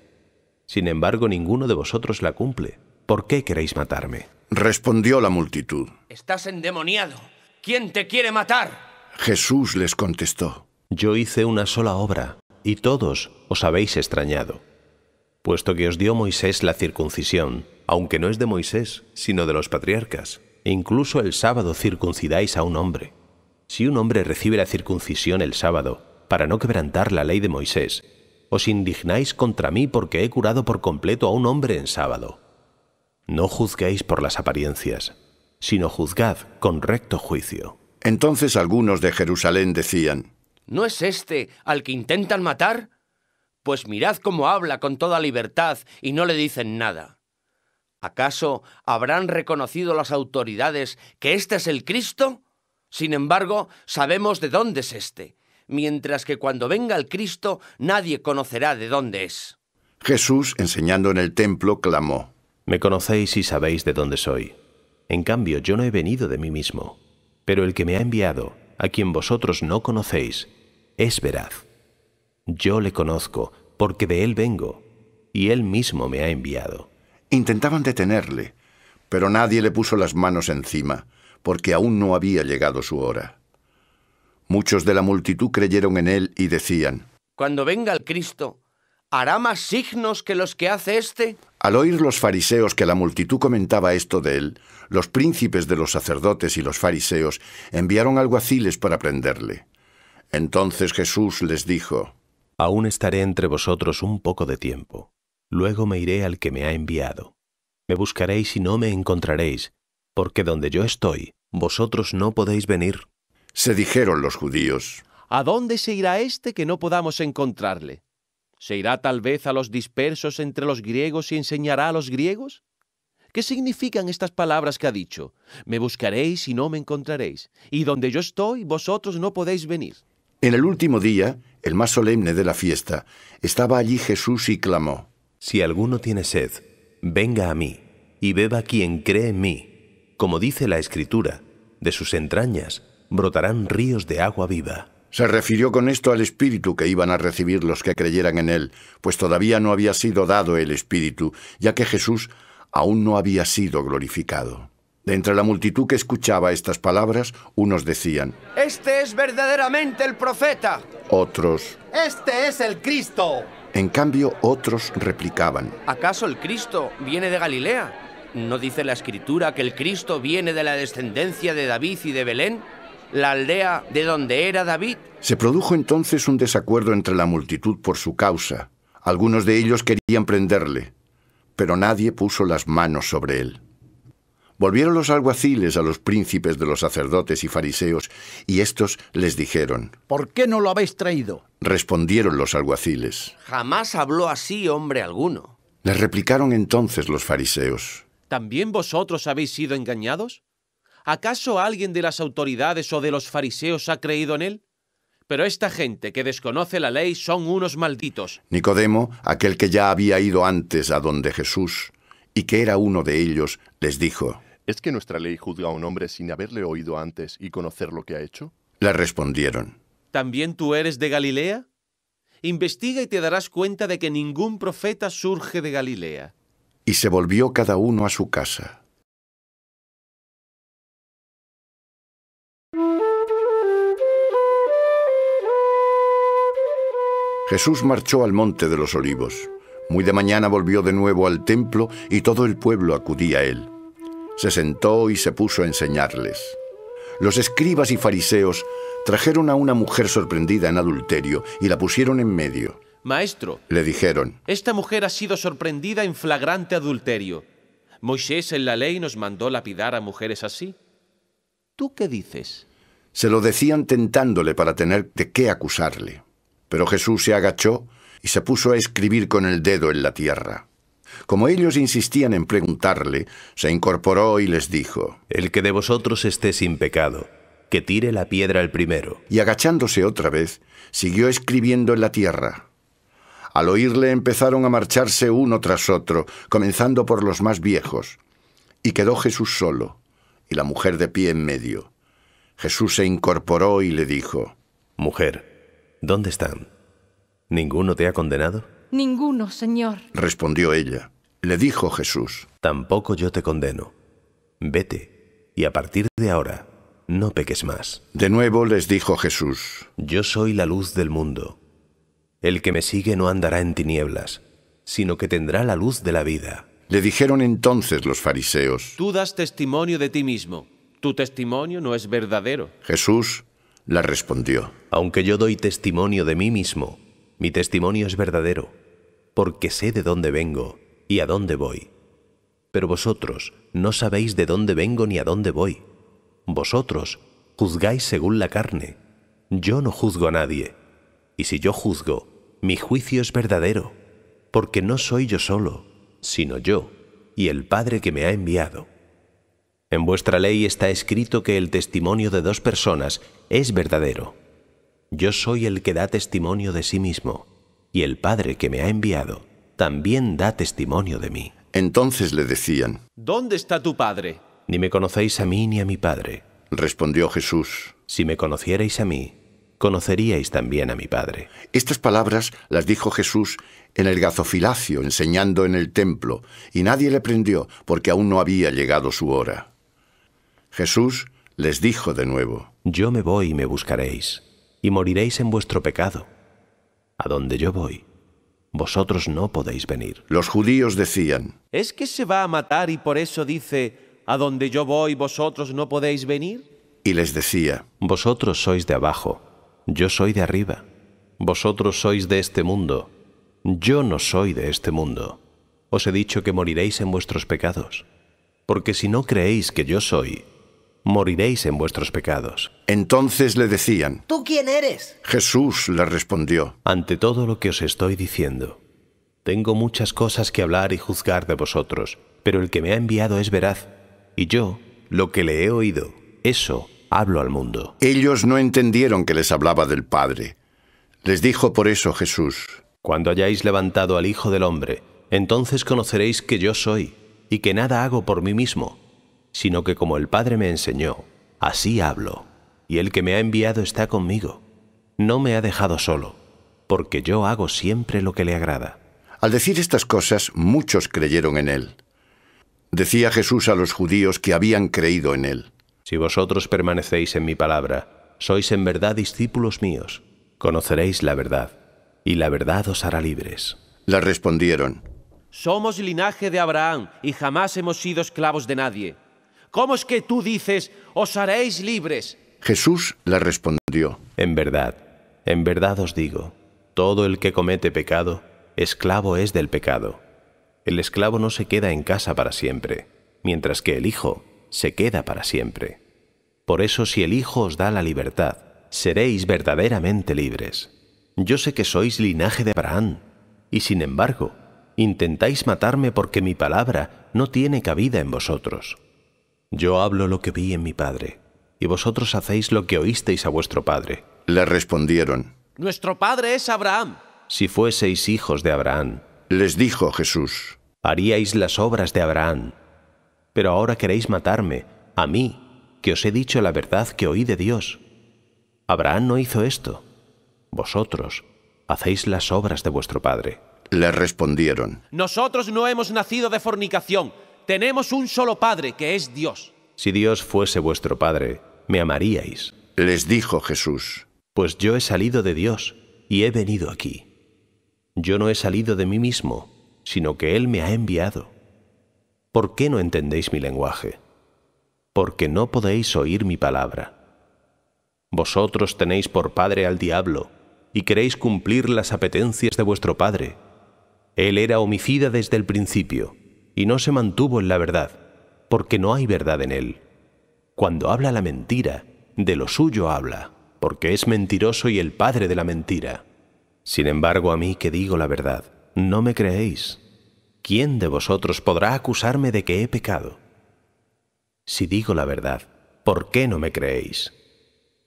S6: Sin embargo, ninguno de vosotros la cumple. ¿Por qué queréis matarme? Respondió la multitud.
S3: Estás endemoniado. ¿Quién te quiere matar?
S6: Jesús les contestó. Yo hice una sola obra, y todos os habéis extrañado. Puesto que os dio Moisés la circuncisión, aunque no es de Moisés, sino de los patriarcas, incluso el sábado circuncidáis a un hombre. Si un hombre recibe la circuncisión el sábado, para no quebrantar la ley de Moisés, os indignáis contra mí porque he curado por completo a un hombre en sábado. No juzguéis por las apariencias, sino juzgad con recto juicio. Entonces algunos de Jerusalén decían,
S3: ¿No es este al que intentan matar? Pues mirad cómo habla con toda libertad y no le dicen nada. ¿Acaso habrán reconocido las autoridades que este es el Cristo? Sin embargo, sabemos de dónde es este, mientras que cuando venga el Cristo nadie conocerá de dónde es.
S6: Jesús, enseñando en el templo, clamó, Me conocéis y sabéis de dónde soy. En cambio, yo no he venido de mí mismo, pero el que me ha enviado, a quien vosotros no conocéis, es veraz. Yo le conozco, porque de él vengo, y él mismo me ha enviado.
S1: Intentaban detenerle, pero nadie le puso las manos encima, porque aún no había llegado su hora. Muchos de la multitud creyeron en él y decían,
S3: Cuando venga el Cristo, ¿Hará más signos que los que hace éste?
S1: Al oír los fariseos que la multitud comentaba esto de él, los príncipes de los sacerdotes y los fariseos enviaron alguaciles para prenderle. Entonces Jesús les
S6: dijo, Aún estaré entre vosotros un poco de tiempo, luego me iré al que me ha enviado. Me buscaréis y no me encontraréis, porque donde yo estoy, vosotros no podéis venir. Se dijeron los judíos,
S5: ¿A dónde se irá éste que no podamos encontrarle? ¿Se irá tal vez a los dispersos entre los griegos y enseñará a los griegos? ¿Qué significan estas palabras que ha dicho? Me buscaréis y no me encontraréis, y donde yo estoy vosotros no podéis venir.
S1: En el último día, el
S6: más solemne de la fiesta, estaba allí Jesús y clamó, Si alguno tiene sed, venga a mí, y beba quien cree en mí. Como dice la Escritura, de sus entrañas brotarán ríos de agua viva. Se refirió con esto al Espíritu
S1: que iban a recibir los que creyeran en Él, pues todavía no había sido dado el Espíritu, ya que Jesús aún no había sido glorificado. De entre la multitud que escuchaba estas palabras, unos decían,
S3: Este es verdaderamente el profeta.
S1: Otros,
S3: Este es el Cristo.
S1: En cambio, otros replicaban,
S3: ¿acaso el Cristo viene de Galilea? ¿No dice la Escritura que el Cristo viene de la descendencia de David y de Belén? la aldea de donde era David.
S1: Se produjo entonces un desacuerdo entre la multitud por su causa. Algunos de ellos querían prenderle, pero nadie puso las manos sobre él. Volvieron los alguaciles a los príncipes de los sacerdotes y fariseos, y estos les dijeron,
S2: ¿Por qué no lo habéis traído?
S1: Respondieron los alguaciles,
S3: Jamás habló así hombre alguno.
S1: Les replicaron entonces los fariseos,
S5: ¿También vosotros habéis sido engañados? ¿Acaso alguien de las autoridades o de los fariseos ha creído en él? Pero esta gente que desconoce
S4: la ley son unos malditos.
S1: Nicodemo, aquel que ya había ido antes a donde Jesús y
S4: que era uno
S1: de ellos, les dijo,
S4: ¿Es que nuestra ley juzga a un hombre sin haberle oído antes y conocer lo que ha hecho? Le respondieron, ¿También tú eres de Galilea?
S5: Investiga y te darás cuenta de que ningún profeta surge de Galilea.
S1: Y se volvió cada uno a su casa. Jesús marchó al monte de los olivos. Muy de mañana volvió de nuevo al templo y todo el pueblo acudía a él. Se sentó y se puso a enseñarles. Los escribas y fariseos trajeron a una mujer sorprendida en adulterio y la pusieron en medio. Maestro, le dijeron,
S5: esta mujer ha sido sorprendida en flagrante adulterio. Moisés en la ley nos mandó lapidar a mujeres así.
S1: ¿Tú qué dices? Se lo decían tentándole para tener de qué acusarle. Pero Jesús se agachó y se puso a escribir con el dedo en la tierra. Como ellos insistían en preguntarle, se incorporó y les dijo,
S6: El que de vosotros esté sin pecado, que tire la piedra el primero.
S1: Y agachándose otra vez, siguió escribiendo en la tierra. Al oírle empezaron a marcharse uno tras otro, comenzando por los más viejos. Y quedó Jesús solo, y la mujer de pie en medio.
S6: Jesús se incorporó y le dijo, Mujer, ¿Dónde están? ¿Ninguno te ha condenado?
S7: Ninguno, Señor.
S6: Respondió ella. Le dijo Jesús. Tampoco yo te condeno. Vete, y a partir de ahora, no peques más. De nuevo les dijo Jesús. Yo soy la luz del mundo. El que me sigue no andará en tinieblas, sino que tendrá la luz de la vida. Le dijeron entonces los fariseos.
S5: Tú das testimonio de ti mismo. Tu testimonio no es verdadero.
S6: Jesús la respondió, Aunque yo doy testimonio de mí mismo, mi testimonio es verdadero, porque sé de dónde vengo y a dónde voy. Pero vosotros no sabéis de dónde vengo ni a dónde voy. Vosotros juzgáis según la carne. Yo no juzgo a nadie. Y si yo juzgo, mi juicio es verdadero, porque no soy yo solo, sino yo y el Padre que me ha enviado. En vuestra ley está escrito que el testimonio de dos personas es verdadero. Yo soy el que da testimonio de sí mismo, y el Padre que me ha enviado también da testimonio de mí. Entonces le decían,
S5: ¿Dónde está tu Padre?
S6: Ni me conocéis a mí ni a mi Padre. Respondió Jesús, Si me conocierais a mí, conoceríais también a mi Padre.
S1: Estas palabras las dijo Jesús en el gazofilacio, enseñando en el templo, y nadie le prendió, porque aún no había llegado su hora. Jesús les
S6: dijo de nuevo, yo me voy y me buscaréis, y moriréis en vuestro pecado. A donde yo voy, vosotros no podéis venir. Los judíos decían,
S5: ¿es que se va a matar y por eso dice, a donde yo voy, vosotros no podéis venir?
S6: Y les decía, Vosotros sois de abajo, yo soy de arriba. Vosotros sois de este mundo, yo no soy de este mundo. Os he dicho que moriréis en vuestros pecados, porque si no creéis que yo soy, moriréis en vuestros pecados. Entonces le decían,
S7: ¿Tú quién eres?
S6: Jesús le respondió, Ante todo lo que os estoy diciendo, tengo muchas cosas que hablar y juzgar de vosotros, pero el que me ha enviado es veraz, y yo, lo que le he oído, eso hablo al mundo. Ellos no entendieron que les hablaba del Padre. Les dijo por eso Jesús, Cuando hayáis levantado al Hijo del Hombre, entonces conoceréis que yo soy, y que nada hago por mí mismo, sino que como el Padre me enseñó, así hablo, y el que me ha enviado está conmigo. No me ha dejado solo, porque yo hago siempre lo que le agrada. Al decir estas cosas, muchos creyeron en él. Decía Jesús a los judíos que habían creído en él. Si vosotros permanecéis en mi palabra, sois en verdad discípulos míos, conoceréis la verdad, y la verdad os hará libres. Le respondieron,
S5: Somos linaje de Abraham y jamás hemos sido esclavos de nadie. ¿Cómo es que tú dices, os haréis libres?
S6: Jesús le respondió, En verdad, en verdad os digo, todo el que comete pecado, esclavo es del pecado. El esclavo no se queda en casa para siempre, mientras que el Hijo se queda para siempre. Por eso si el Hijo os da la libertad, seréis verdaderamente libres. Yo sé que sois linaje de Abraham, y sin embargo, intentáis matarme porque mi palabra no tiene cabida en vosotros. Yo hablo lo que vi en mi padre, y vosotros hacéis lo que oísteis a vuestro padre. Le respondieron,
S5: Nuestro padre es Abraham.
S6: Si fueseis hijos de Abraham, les dijo Jesús, haríais las obras de Abraham. Pero ahora queréis matarme, a mí, que os he dicho la verdad que oí de Dios. Abraham no hizo esto. Vosotros hacéis las obras de vuestro padre. Le respondieron,
S5: Nosotros no hemos nacido de fornicación tenemos un solo Padre, que es Dios.
S6: Si Dios fuese vuestro Padre, me amaríais. Les dijo Jesús. Pues yo he salido de Dios y he venido aquí. Yo no he salido de mí mismo, sino que Él me ha enviado. ¿Por qué no entendéis mi lenguaje? Porque no podéis oír mi palabra. Vosotros tenéis por padre al diablo, y queréis cumplir las apetencias de vuestro padre. Él era homicida desde el principio, y no se mantuvo en la verdad, porque no hay verdad en él. Cuando habla la mentira, de lo suyo habla, porque es mentiroso y el padre de la mentira. Sin embargo, a mí que digo la verdad, no me creéis. ¿Quién de vosotros podrá acusarme de que he pecado? Si digo la verdad, ¿por qué no me creéis?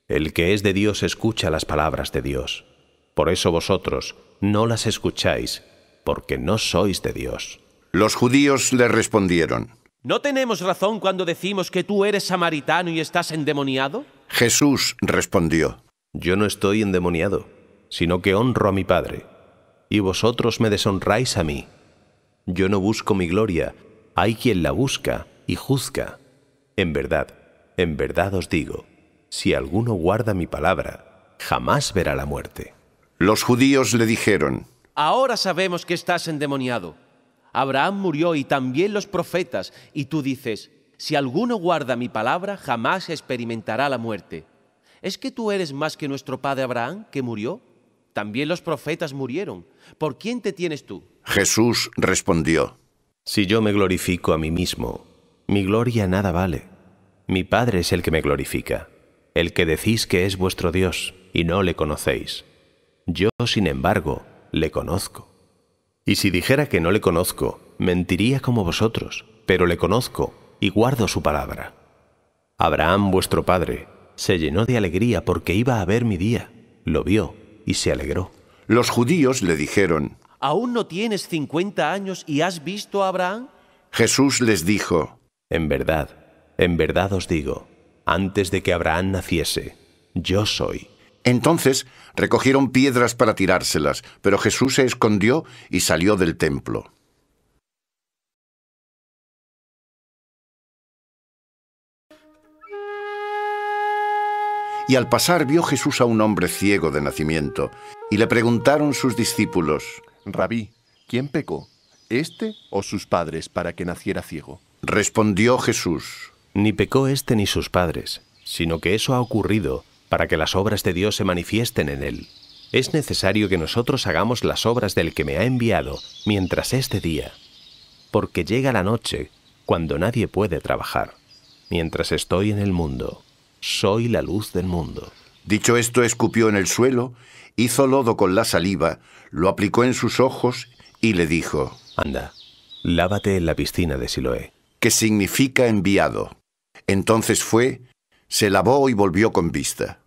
S6: El que es de Dios escucha las palabras de Dios. Por eso vosotros no las escucháis, porque no sois de Dios. Los judíos le respondieron,
S5: ¿No tenemos razón cuando decimos que tú eres samaritano y estás endemoniado?
S6: Jesús respondió, Yo no estoy endemoniado, sino que honro a mi Padre, y vosotros me deshonráis a mí. Yo no busco mi gloria, hay quien la busca y juzga. En verdad, en verdad os digo, si alguno guarda mi palabra, jamás verá la muerte. Los judíos le dijeron,
S5: Ahora sabemos que estás endemoniado Abraham murió y también los profetas, y tú dices, si alguno guarda mi palabra, jamás experimentará la muerte. ¿Es que tú eres más que nuestro padre Abraham, que murió? También los profetas murieron. ¿Por quién te tienes tú?
S6: Jesús respondió, Si yo me glorifico a mí mismo, mi gloria nada vale. Mi Padre es el que me glorifica, el que decís que es vuestro Dios, y no le conocéis. Yo, sin embargo, le conozco y si dijera que no le conozco, mentiría como vosotros, pero le conozco y guardo su palabra. Abraham vuestro padre se llenó de alegría porque iba a ver mi día, lo vio y se alegró. Los judíos le dijeron,
S5: ¿Aún no tienes cincuenta años y has visto a Abraham?
S6: Jesús les dijo, En verdad, en verdad os digo, antes de que Abraham naciese, yo soy. Entonces recogieron piedras para
S1: tirárselas, pero Jesús se escondió y salió del templo. Y al pasar vio Jesús a un hombre ciego de nacimiento, y le preguntaron
S4: sus discípulos, Rabí, ¿quién pecó? ¿Este o sus padres para que naciera ciego? Respondió Jesús, Ni pecó este ni sus padres, sino
S6: que eso ha ocurrido para que las obras de Dios se manifiesten en él, es necesario que nosotros hagamos las obras del que me ha enviado mientras este día, porque llega la noche cuando nadie puede trabajar. Mientras estoy en el mundo, soy la luz del mundo. Dicho esto, escupió en el suelo, hizo lodo con la
S1: saliva, lo aplicó en sus ojos y le dijo, Anda, lávate en la piscina de Siloé. ¿Qué significa enviado. Entonces fue, se lavó y volvió con vista.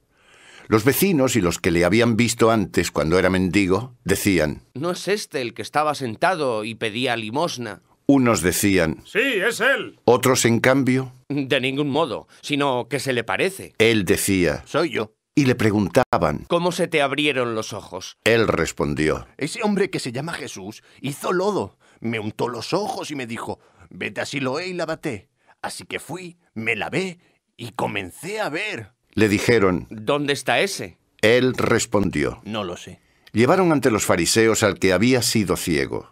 S1: Los vecinos y los que le habían visto antes cuando era mendigo decían...
S3: No es este el que estaba sentado y pedía limosna.
S1: Unos decían...
S3: Sí, es él.
S1: Otros, en cambio...
S3: De ningún modo, sino que se le parece.
S1: Él decía... Soy yo. Y le preguntaban...
S4: ¿Cómo se te abrieron los ojos?
S1: Él respondió...
S4: Ese hombre que se llama Jesús hizo lodo, me untó los ojos y me dijo, vete a Siloé y lavate. Así que fui, me lavé y comencé a ver.
S1: Le dijeron,
S4: ¿Dónde está ese?
S1: Él respondió, No lo sé. Llevaron ante los fariseos al que había sido ciego.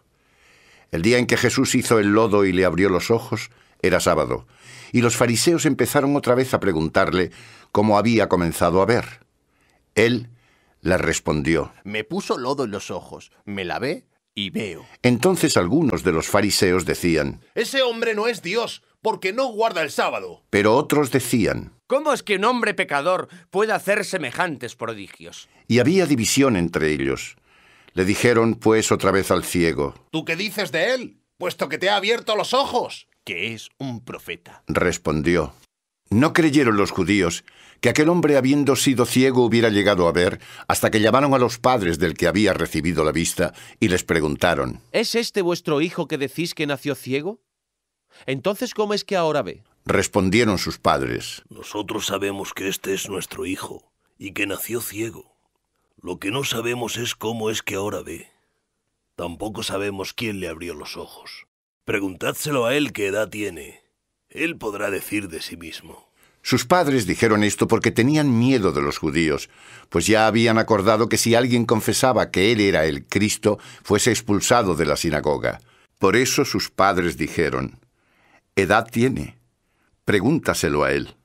S1: El día en que Jesús hizo el lodo y le abrió los ojos, era sábado, y los fariseos empezaron otra vez a preguntarle cómo había comenzado a ver. Él les respondió,
S4: Me puso lodo en los ojos, me lavé y veo.
S1: Entonces algunos de los fariseos decían,
S4: Ese hombre no es Dios, porque no guarda el sábado.
S1: Pero otros decían,
S4: ¿Cómo es que un
S3: hombre pecador puede hacer semejantes prodigios?
S1: Y había división entre ellos. Le dijeron pues otra vez al ciego,
S4: ¿Tú qué dices de él? Puesto que te ha abierto los ojos. Que es un profeta.
S1: Respondió, no creyeron los judíos que aquel hombre habiendo sido ciego hubiera llegado a ver hasta que llamaron a los padres del que había recibido la vista y les preguntaron,
S5: ¿Es este vuestro hijo que decís que nació ciego?
S6: Entonces, ¿cómo es que ahora ve?
S1: Respondieron sus padres.
S6: Nosotros sabemos que este es nuestro hijo y que nació ciego. Lo que no sabemos es cómo es que ahora ve. Tampoco sabemos quién le abrió los ojos. Preguntádselo a él qué edad tiene. Él podrá decir de sí mismo.
S1: Sus padres dijeron esto porque tenían miedo de los judíos, pues ya habían acordado que si alguien confesaba que él era el Cristo, fuese expulsado de la sinagoga. Por eso sus padres dijeron, edad tiene? Pregúntaselo a él.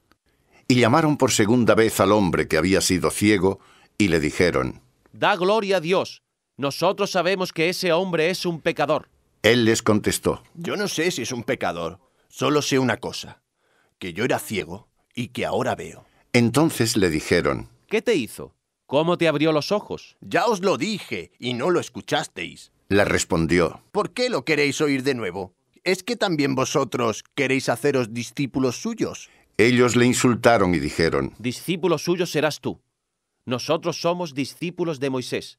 S1: Y llamaron por segunda vez al hombre que había sido ciego y le dijeron,
S5: Da gloria a Dios,
S4: nosotros sabemos que ese hombre es un pecador.
S1: Él les contestó,
S4: Yo no sé si es un pecador, solo sé una cosa, que yo era ciego y que ahora veo.
S1: Entonces le dijeron,
S4: ¿Qué te hizo? ¿Cómo te abrió los ojos? Ya os lo dije y no lo escuchasteis.
S1: Le respondió,
S4: ¿Por qué lo queréis oír de nuevo? ¿es que también vosotros queréis haceros discípulos suyos?
S1: Ellos le insultaron y dijeron,
S4: Discípulo suyo serás tú. Nosotros somos discípulos de Moisés.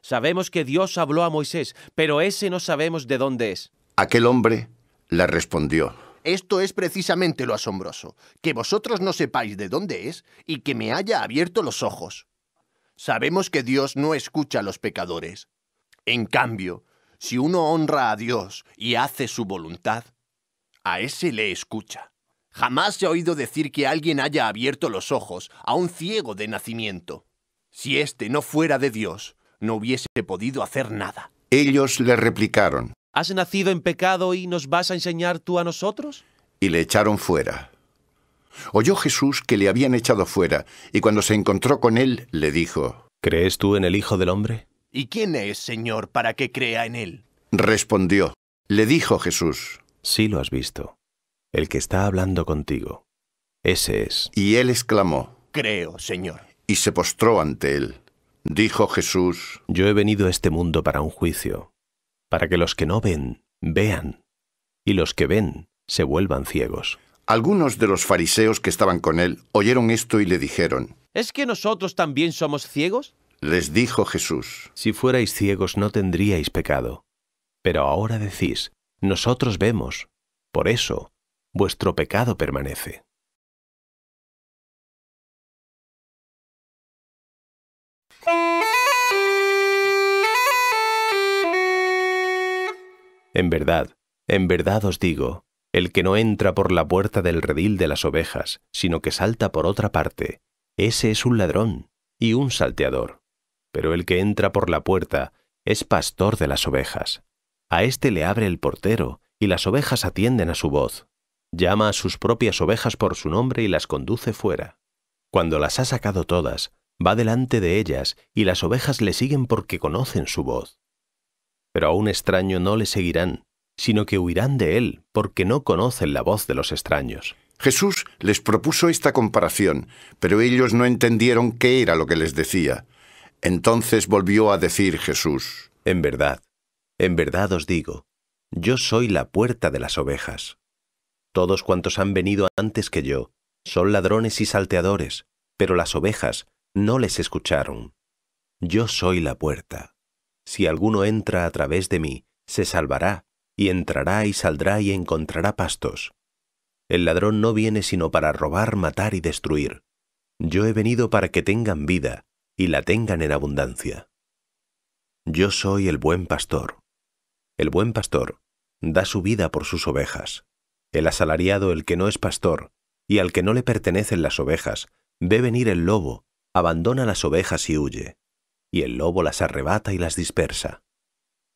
S5: Sabemos que Dios habló a Moisés, pero ese no sabemos de dónde es.
S1: Aquel hombre le respondió,
S4: Esto es precisamente lo asombroso, que vosotros no sepáis de dónde es y que me haya abierto los ojos. Sabemos que Dios no escucha a los pecadores. En cambio, si uno honra a Dios y hace su voluntad, a ese le escucha. Jamás se ha oído decir que alguien haya abierto los ojos a un ciego de nacimiento. Si éste no fuera de Dios, no hubiese podido hacer nada.
S1: Ellos le replicaron,
S4: ¿Has nacido en pecado y nos vas a
S5: enseñar tú a nosotros?
S1: Y le echaron fuera. Oyó Jesús que le habían echado fuera, y cuando se encontró con él, le dijo, ¿Crees tú en el Hijo del Hombre?
S4: ¿Y quién es, Señor, para que crea en él?
S6: Respondió, le dijo Jesús. Sí lo has visto, el que está hablando contigo. Ese es. Y él exclamó,
S4: Creo, Señor.
S6: Y se postró ante él. Dijo Jesús, Yo he venido a este mundo para un juicio, para que los que no ven, vean, y los que ven, se vuelvan ciegos. Algunos de los fariseos que estaban con él oyeron esto y le dijeron,
S5: ¿Es que nosotros también somos ciegos?
S6: Les dijo Jesús, Si fuerais ciegos no tendríais pecado. Pero ahora decís, Nosotros vemos. Por eso, vuestro pecado permanece. En verdad, en verdad os digo, el que no entra por la puerta del redil de las ovejas, sino que salta por otra parte, ese es un ladrón y un salteador pero el que entra por la puerta es pastor de las ovejas. A éste le abre el portero, y las ovejas atienden a su voz. Llama a sus propias ovejas por su nombre y las conduce fuera. Cuando las ha sacado todas, va delante de ellas, y las ovejas le siguen porque conocen su voz. Pero a un extraño no le seguirán, sino que huirán de él, porque no conocen la voz de los extraños. Jesús les propuso esta comparación,
S1: pero ellos no entendieron qué era lo que les decía. Entonces volvió a decir
S6: Jesús, En verdad, en verdad os digo, yo soy la puerta de las ovejas. Todos cuantos han venido antes que yo son ladrones y salteadores, pero las ovejas no les escucharon. Yo soy la puerta. Si alguno entra a través de mí, se salvará, y entrará y saldrá y encontrará pastos. El ladrón no viene sino para robar, matar y destruir. Yo he venido para que tengan vida y la tengan en abundancia. Yo soy el buen pastor. El buen pastor da su vida por sus ovejas. El asalariado, el que no es pastor, y al que no le pertenecen las ovejas, ve venir el lobo, abandona las ovejas y huye, y el lobo las arrebata y las dispersa,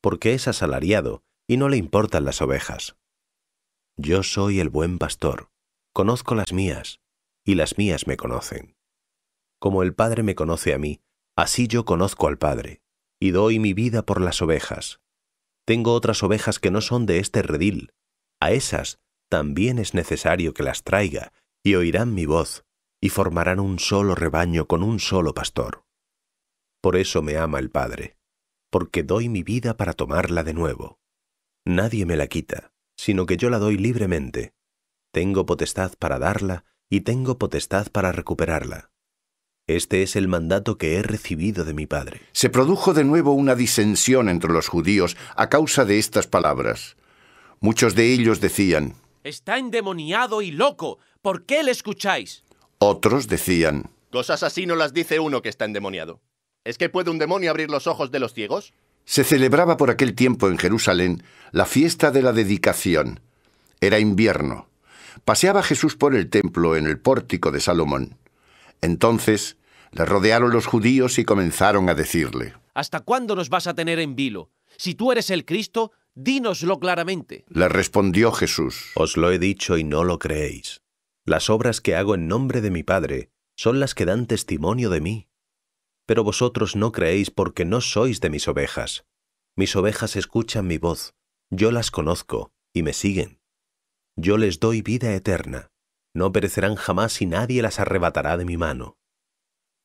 S6: porque es asalariado y no le importan las ovejas. Yo soy el buen pastor, conozco las mías, y las mías me conocen como el Padre me conoce a mí, así yo conozco al Padre, y doy mi vida por las ovejas. Tengo otras ovejas que no son de este redil, a esas también es necesario que las traiga, y oirán mi voz, y formarán un solo rebaño con un solo pastor. Por eso me ama el Padre, porque doy mi vida para tomarla de nuevo. Nadie me la quita, sino que yo la doy libremente. Tengo potestad para darla y tengo potestad para recuperarla. Este es el mandato que he recibido de mi padre. Se produjo de nuevo una
S1: disensión entre los judíos a causa de estas palabras. Muchos de ellos decían,
S4: Está endemoniado y loco, ¿por qué le escucháis?
S1: Otros decían,
S4: Cosas así no las dice uno que está endemoniado. ¿Es que puede un demonio abrir los ojos de los ciegos?
S1: Se celebraba por aquel tiempo en Jerusalén la fiesta de la dedicación. Era invierno. Paseaba Jesús por el templo en el pórtico de Salomón. Entonces le rodearon los judíos y comenzaron a decirle,
S5: ¿Hasta cuándo nos vas a tener en vilo? Si tú eres el Cristo, dínoslo claramente.
S6: Le respondió Jesús, Os lo he dicho y no lo creéis. Las obras que hago en nombre de mi Padre son las que dan testimonio de mí. Pero vosotros no creéis porque no sois de mis ovejas. Mis ovejas escuchan mi voz, yo las conozco y me siguen. Yo les doy vida eterna no perecerán jamás y nadie las arrebatará de mi mano.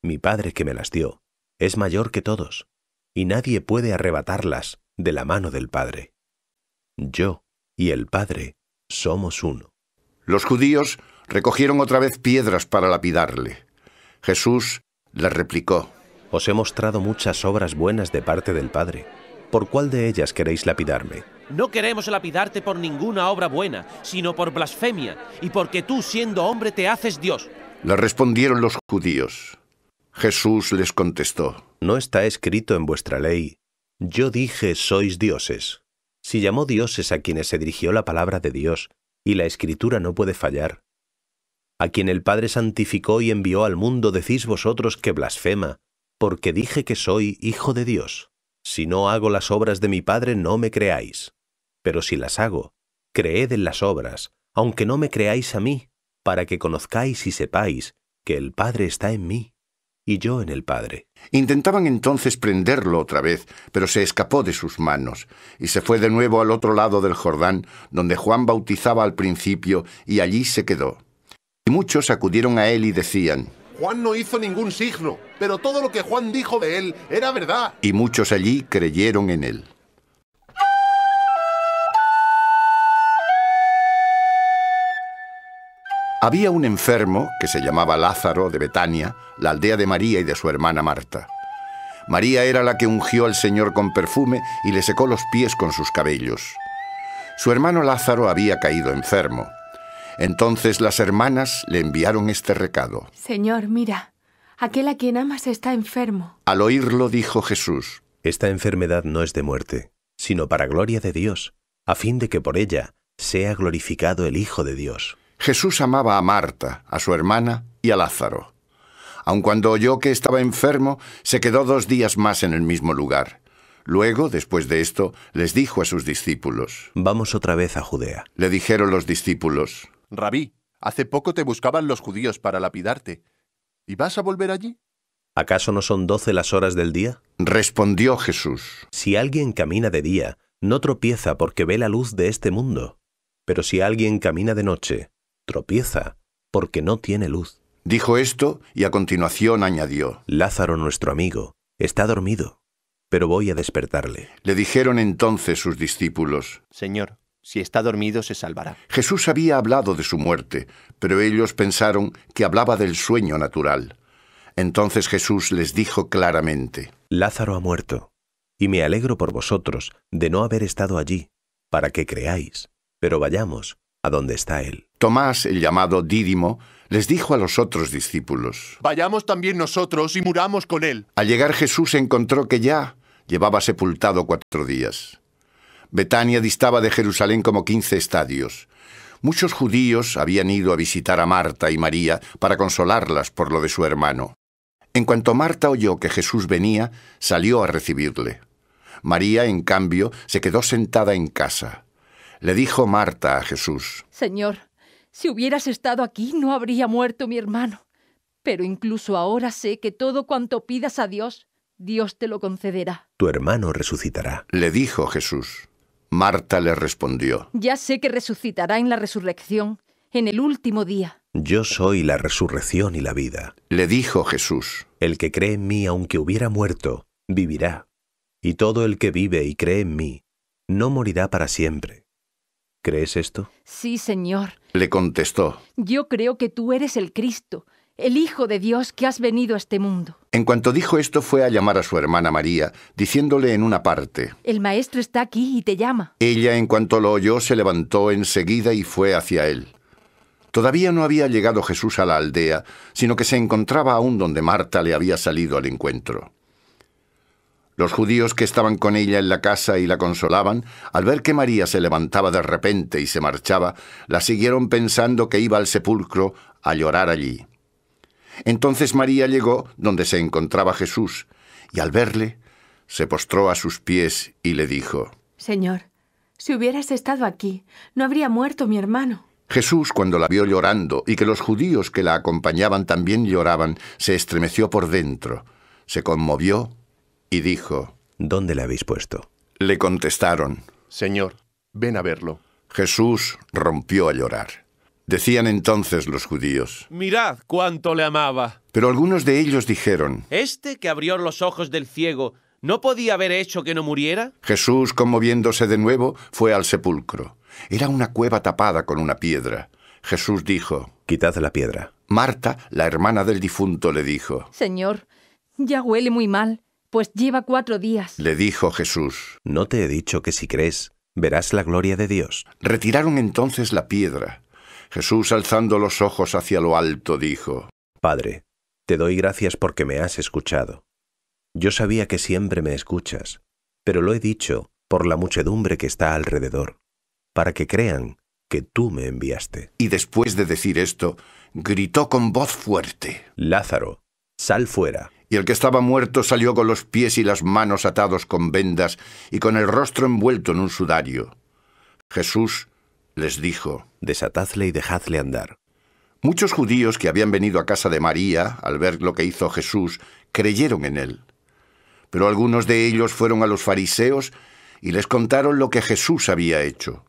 S6: Mi Padre que me las dio es mayor que todos, y nadie puede arrebatarlas de la mano del Padre. Yo y el Padre somos uno. Los judíos recogieron otra vez piedras para lapidarle. Jesús les replicó. Os he mostrado muchas obras buenas de parte del Padre. ¿Por cuál de ellas queréis lapidarme?
S5: No queremos lapidarte por ninguna obra buena, sino por blasfemia, y porque tú siendo hombre te haces Dios.
S6: Le respondieron los judíos. Jesús les contestó. No está escrito en vuestra ley, yo dije sois dioses. Si llamó dioses a quienes se dirigió la palabra de Dios, y la escritura no puede fallar. A quien el Padre santificó y envió al mundo decís vosotros que blasfema, porque dije que soy hijo de Dios. Si no hago las obras de mi Padre no me creáis. Pero si las hago, creed en las obras, aunque no me creáis a mí, para que conozcáis y sepáis que el Padre está en mí y yo en el Padre. Intentaban entonces prenderlo otra vez,
S1: pero se escapó de sus manos, y se fue de nuevo al otro lado del Jordán, donde Juan bautizaba al principio, y allí se quedó. Y muchos acudieron a él y decían,
S4: Juan no hizo ningún signo, pero todo lo que Juan dijo de él era verdad.
S1: Y muchos allí creyeron en él. Había un enfermo que se llamaba Lázaro de Betania, la aldea de María y de su hermana Marta. María era la que ungió al Señor con perfume y le secó los pies con sus cabellos. Su hermano Lázaro había caído enfermo. Entonces las hermanas le enviaron este recado.
S7: Señor, mira, aquel a quien amas está enfermo.
S6: Al oírlo dijo Jesús. Esta enfermedad no es de muerte, sino para gloria de Dios, a fin de que por ella sea glorificado el Hijo de Dios. Jesús amaba a Marta, a su hermana y a Lázaro.
S1: Aun cuando oyó que estaba enfermo, se quedó dos días más en el mismo lugar. Luego, después de esto, les dijo a sus discípulos, Vamos otra vez a Judea. Le dijeron
S6: los discípulos,
S4: Rabí, hace poco te buscaban los judíos para lapidarte. ¿Y vas a volver allí?
S6: ¿Acaso no son doce las horas del día? Respondió Jesús. Si alguien camina de día, no tropieza porque ve la luz de este mundo. Pero si alguien camina de noche, tropieza, porque no tiene luz. Dijo esto y a continuación añadió, Lázaro nuestro amigo, está dormido, pero voy a
S1: despertarle. Le dijeron entonces sus discípulos,
S4: Señor, si está dormido se salvará.
S1: Jesús había hablado de su muerte, pero ellos pensaron que hablaba del sueño natural.
S6: Entonces Jesús les dijo claramente, Lázaro ha muerto, y me alegro por vosotros de no haber estado allí, para que creáis, pero vayamos a donde está él. Tomás, el llamado Dídimo, les dijo a los otros discípulos,
S4: Vayamos también nosotros y muramos con él.
S1: Al llegar Jesús encontró que ya llevaba sepultado cuatro días. Betania distaba de Jerusalén como quince estadios. Muchos judíos habían ido a visitar a Marta y María para consolarlas por lo de su hermano. En cuanto Marta oyó que Jesús venía, salió a recibirle. María, en cambio, se quedó sentada en casa. Le dijo Marta a
S6: Jesús,
S7: Señor, si hubieras estado aquí, no habría muerto mi hermano. Pero incluso ahora sé que todo cuanto pidas a Dios, Dios te lo concederá.
S6: Tu hermano resucitará. Le dijo Jesús. Marta le respondió.
S7: Ya sé que resucitará en la resurrección, en el último día.
S6: Yo soy la resurrección y la vida. Le dijo Jesús. El que cree en mí, aunque hubiera muerto, vivirá. Y todo el que vive y cree en mí, no morirá para siempre. ¿Crees esto?
S7: Sí, Señor.
S6: Le contestó.
S7: Yo creo que tú eres el Cristo, el Hijo de Dios que has venido a este mundo.
S1: En cuanto dijo esto fue a llamar a su hermana María, diciéndole en una parte,
S7: El Maestro está aquí y te llama.
S1: Ella, en cuanto lo oyó, se levantó enseguida y fue hacia él. Todavía no había llegado Jesús a la aldea, sino que se encontraba aún donde Marta le había salido al encuentro. Los judíos que estaban con ella en la casa y la consolaban, al ver que María se levantaba de repente y se marchaba, la siguieron pensando que iba al sepulcro a llorar allí. Entonces María llegó donde se encontraba Jesús, y al verle, se postró a sus pies y le dijo,
S7: Señor, si hubieras estado aquí, no habría muerto mi hermano.
S1: Jesús, cuando la vio llorando y que los judíos que la acompañaban también lloraban, se estremeció por dentro, se conmovió y dijo, ¿Dónde le habéis puesto? Le contestaron,
S4: Señor, ven a verlo.
S1: Jesús rompió a llorar. Decían entonces los judíos,
S5: Mirad cuánto le amaba.
S1: Pero algunos de ellos dijeron,
S5: Este que abrió los ojos del ciego, ¿no podía haber hecho que no muriera?
S1: Jesús, conmoviéndose de nuevo, fue al sepulcro. Era una cueva tapada con una piedra. Jesús dijo, Quitad la piedra. Marta, la hermana del difunto,
S6: le dijo,
S7: Señor, ya huele muy mal pues lleva cuatro días.
S6: Le dijo Jesús, ¿no te he dicho que si crees, verás la gloria de Dios? Retiraron entonces la piedra. Jesús, alzando los ojos hacia lo alto, dijo, Padre, te doy gracias porque me has escuchado. Yo sabía que siempre me escuchas, pero lo he dicho por la muchedumbre que está alrededor, para que crean que tú me enviaste. Y después de decir esto, gritó con voz fuerte,
S1: Lázaro, sal fuera y el que estaba muerto salió con los pies y las manos atados con vendas y con el rostro envuelto en un sudario. Jesús les dijo, Desatadle y dejadle andar. Muchos judíos que habían venido a casa de María al ver lo que hizo Jesús creyeron en él. Pero algunos de ellos fueron a los fariseos y les contaron lo que Jesús había hecho.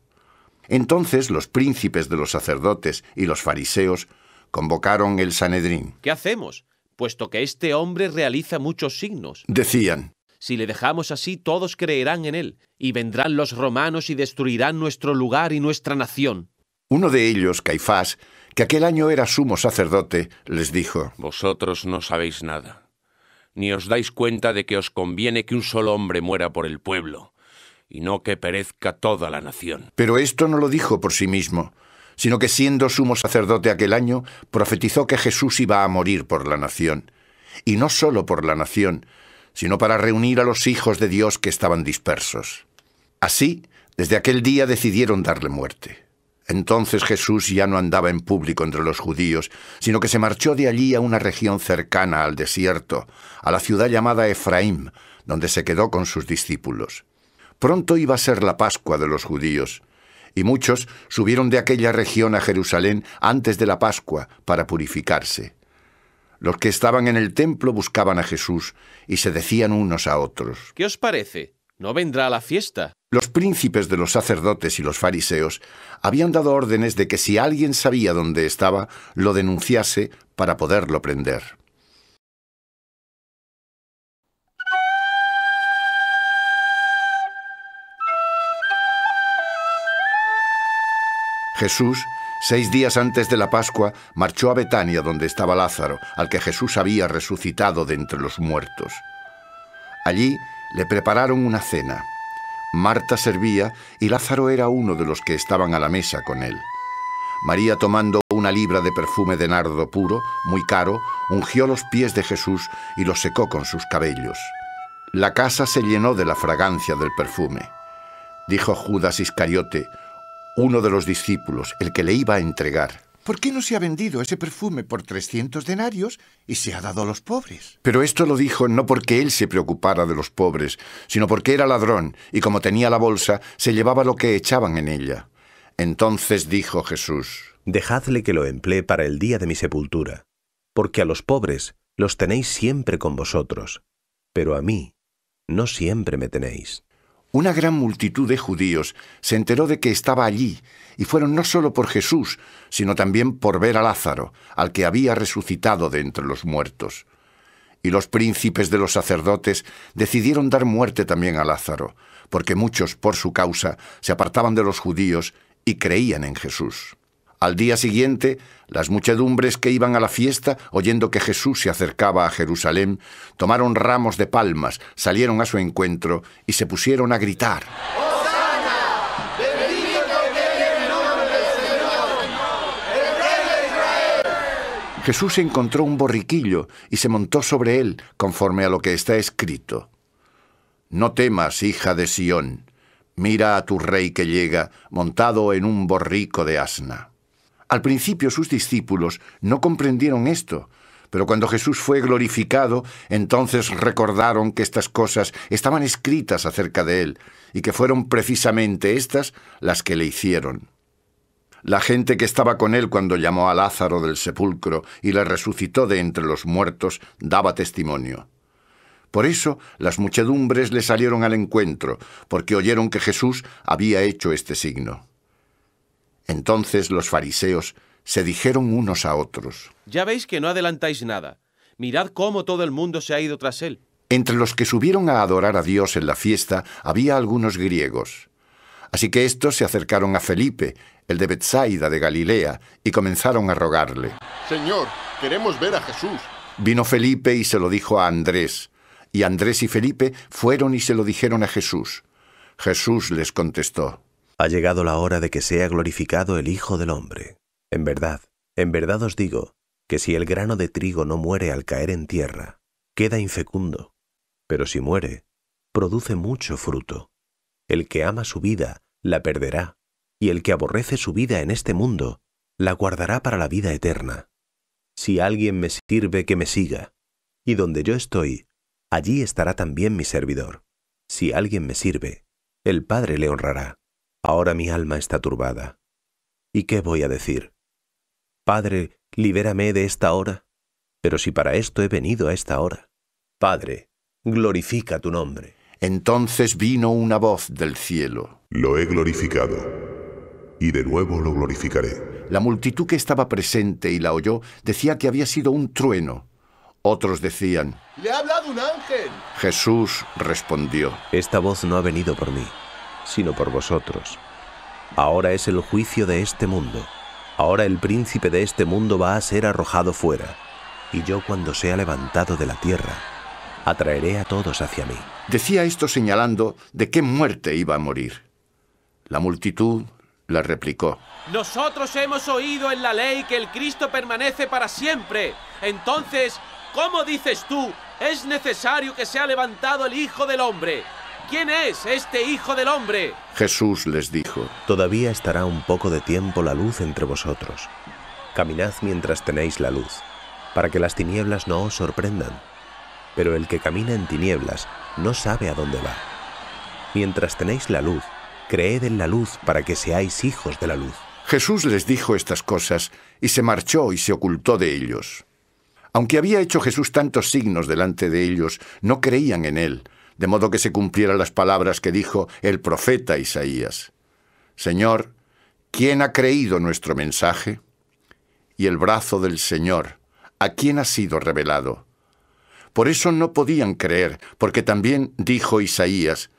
S1: Entonces los príncipes de los sacerdotes y los fariseos convocaron el Sanedrín.
S5: ¿Qué hacemos? puesto que este hombre realiza muchos signos.
S1: Decían,
S5: si le dejamos así, todos creerán en él, y vendrán los romanos y destruirán nuestro lugar y nuestra nación.
S1: Uno de ellos, Caifás, que aquel año era sumo sacerdote, les dijo,
S3: Vosotros no sabéis nada, ni os dais cuenta de que os conviene que un solo hombre muera por el pueblo, y no que perezca toda la nación.
S1: Pero esto no lo dijo por sí mismo, sino que siendo sumo sacerdote aquel año, profetizó que Jesús iba a morir por la nación, y no solo por la nación, sino para reunir a los hijos de Dios que estaban dispersos. Así, desde aquel día decidieron darle muerte. Entonces Jesús ya no andaba en público entre los judíos, sino que se marchó de allí a una región cercana al desierto, a la ciudad llamada Efraín, donde se quedó con sus discípulos. Pronto iba a ser la Pascua de los judíos, y muchos subieron de aquella región a Jerusalén antes de la Pascua para purificarse. Los que estaban en el templo buscaban a Jesús y se decían unos a otros.
S5: ¿Qué os parece? ¿No vendrá a la fiesta?
S1: Los príncipes de los sacerdotes y los fariseos habían dado órdenes de que si alguien sabía dónde estaba, lo denunciase para poderlo prender. Jesús, seis días antes de la Pascua, marchó a Betania donde estaba Lázaro, al que Jesús había resucitado de entre los muertos. Allí le prepararon una cena. Marta servía y Lázaro era uno de los que estaban a la mesa con él. María tomando una libra de perfume de nardo puro, muy caro, ungió los pies de Jesús y los secó con sus cabellos. La casa se llenó de la fragancia del perfume. Dijo Judas Iscariote, uno de los discípulos, el que le iba a entregar. ¿Por qué no se ha vendido ese perfume por 300 denarios y se ha dado a los pobres? Pero esto lo dijo no porque él se preocupara de los pobres, sino porque era ladrón y como tenía la bolsa, se llevaba lo que echaban en ella. Entonces
S6: dijo Jesús, Dejadle que lo emplee para el día de mi sepultura, porque a los pobres los tenéis siempre con vosotros, pero a mí no siempre me tenéis. Una gran multitud de judíos se enteró de que estaba allí y fueron no
S1: solo por Jesús, sino también por ver a Lázaro, al que había resucitado de entre los muertos. Y los príncipes de los sacerdotes decidieron dar muerte también a Lázaro, porque muchos por su causa se apartaban de los judíos y creían en Jesús. Al día siguiente, las muchedumbres que iban a la fiesta, oyendo que Jesús se acercaba a Jerusalén, tomaron ramos de palmas, salieron a su encuentro y se pusieron a gritar. Jesús encontró un borriquillo y se montó sobre él, conforme a lo que está escrito. No temas, hija de Sión, mira a tu rey que llega montado en un borrico de asna. Al principio sus discípulos no comprendieron esto, pero cuando Jesús fue glorificado, entonces recordaron que estas cosas estaban escritas acerca de él y que fueron precisamente estas las que le hicieron. La gente que estaba con él cuando llamó a Lázaro del sepulcro y le resucitó de entre los muertos daba testimonio. Por eso las muchedumbres le salieron al encuentro, porque oyeron que Jesús había hecho este signo. Entonces los fariseos se dijeron unos a otros.
S5: Ya veis que no adelantáis nada. Mirad cómo todo el mundo se ha ido tras él.
S1: Entre los que subieron a adorar a Dios en la fiesta había algunos griegos. Así que estos se acercaron a Felipe, el de Bethsaida de Galilea, y comenzaron a rogarle.
S4: Señor, queremos ver a Jesús.
S1: Vino Felipe y se lo dijo a Andrés. Y Andrés y Felipe fueron y se lo dijeron a
S6: Jesús. Jesús les contestó, ha llegado la hora de que sea glorificado el Hijo del Hombre. En verdad, en verdad os digo, que si el grano de trigo no muere al caer en tierra, queda infecundo, pero si muere, produce mucho fruto. El que ama su vida, la perderá, y el que aborrece su vida en este mundo, la guardará para la vida eterna. Si alguien me sirve, que me siga, y donde yo estoy, allí estará también mi servidor. Si alguien me sirve, el Padre le honrará. Ahora mi alma está turbada. ¿Y qué voy a decir? Padre, libérame de esta hora. Pero si para esto he venido a esta hora. Padre, glorifica tu nombre. Entonces vino una voz del cielo. Lo he glorificado, y de nuevo lo
S1: glorificaré. La multitud que estaba presente y la oyó decía que había sido un trueno.
S6: Otros decían,
S4: Le ha hablado un ángel.
S6: Jesús respondió, Esta voz no ha venido por mí, sino por vosotros. Ahora es el juicio de este mundo. Ahora el príncipe de este mundo va a ser arrojado fuera. Y yo cuando sea levantado de la tierra, atraeré a todos hacia mí. Decía esto señalando
S1: de qué muerte iba a morir. La multitud la replicó.
S5: Nosotros hemos oído en la ley que el Cristo permanece para siempre. Entonces, ¿cómo dices tú? Es necesario que sea levantado el Hijo del Hombre quién es este Hijo del Hombre?
S6: Jesús les dijo, Todavía estará un poco de tiempo la luz entre vosotros. Caminad mientras tenéis la luz, para que las tinieblas no os sorprendan. Pero el que camina en tinieblas no sabe a dónde va. Mientras tenéis la luz, creed en la luz para que seáis hijos de la luz. Jesús
S1: les dijo estas cosas, y se marchó y se ocultó de ellos. Aunque había hecho Jesús tantos signos delante de ellos, no creían en él, de modo que se cumplieran las palabras que dijo el profeta Isaías. Señor, ¿quién ha creído nuestro mensaje? Y el brazo del Señor, ¿a quién ha sido revelado? Por eso no podían creer, porque también dijo Isaías,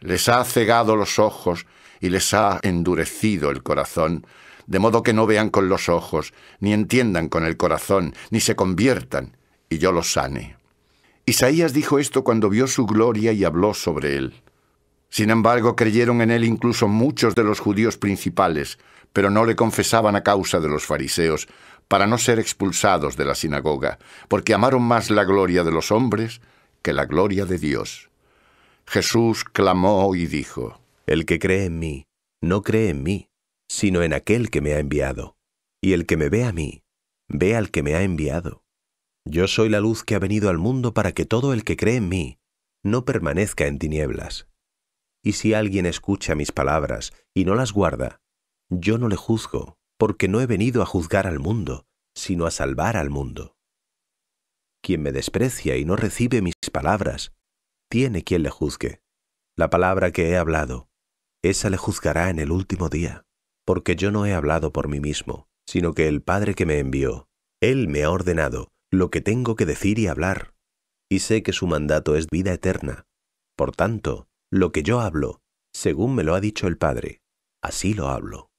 S1: les ha cegado los ojos y les ha endurecido el corazón, de modo que no vean con los ojos, ni entiendan con el corazón, ni se conviertan, y yo los sane. Isaías dijo esto cuando vio su gloria y habló sobre él. Sin embargo, creyeron en él incluso muchos de los judíos principales, pero no le confesaban a causa de los fariseos, para no ser expulsados de la sinagoga, porque amaron más la gloria de los hombres que la gloria de Dios. Jesús
S6: clamó y dijo, El que cree en mí, no cree en mí, sino en aquel que me ha enviado. Y el que me ve a mí, ve al que me ha enviado. Yo soy la luz que ha venido al mundo para que todo el que cree en mí no permanezca en tinieblas. Y si alguien escucha mis palabras y no las guarda, yo no le juzgo, porque no he venido a juzgar al mundo, sino a salvar al mundo. Quien me desprecia y no recibe mis palabras, tiene quien le juzgue. La palabra que he hablado, esa le juzgará en el último día, porque yo no he hablado por mí mismo, sino que el Padre que me envió, Él me ha ordenado lo que tengo que decir y hablar, y sé que su mandato es vida eterna. Por tanto, lo que yo hablo, según me lo ha dicho el Padre, así lo hablo.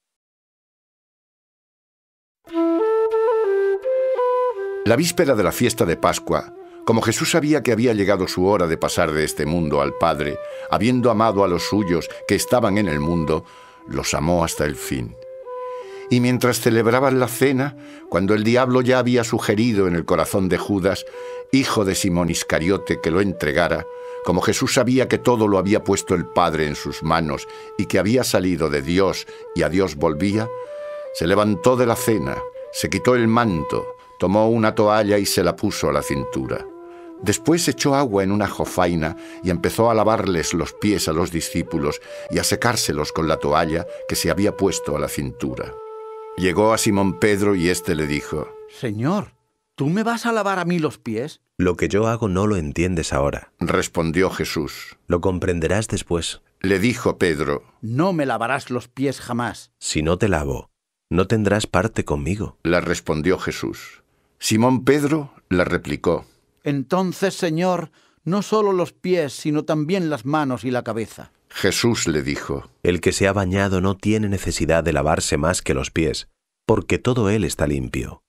S6: La víspera de la fiesta de
S1: Pascua, como Jesús sabía que había llegado su hora de pasar de este mundo al Padre, habiendo amado a los suyos que estaban en el mundo, los amó hasta el fin y mientras celebraban la cena, cuando el diablo ya había sugerido en el corazón de Judas, hijo de Simón Iscariote, que lo entregara, como Jesús sabía que todo lo había puesto el Padre en sus manos y que había salido de Dios y a Dios volvía, se levantó de la cena, se quitó el manto, tomó una toalla y se la puso a la cintura. Después echó agua en una jofaina y empezó a lavarles los pies a los discípulos y a secárselos con la toalla que se había puesto a la cintura.
S6: Llegó a Simón Pedro y éste le dijo,
S2: Señor, ¿tú me vas a lavar a mí los pies?
S6: Lo que yo hago no lo entiendes ahora. Respondió Jesús. Lo comprenderás después. Le dijo Pedro,
S2: No me lavarás los pies jamás.
S6: Si no te lavo,
S1: no tendrás parte conmigo. la respondió Jesús. Simón Pedro la replicó,
S2: Entonces, Señor, no solo los pies, sino también las manos y la cabeza.
S6: Jesús le dijo, El que se ha bañado no tiene necesidad de lavarse más que los pies, porque todo él está limpio.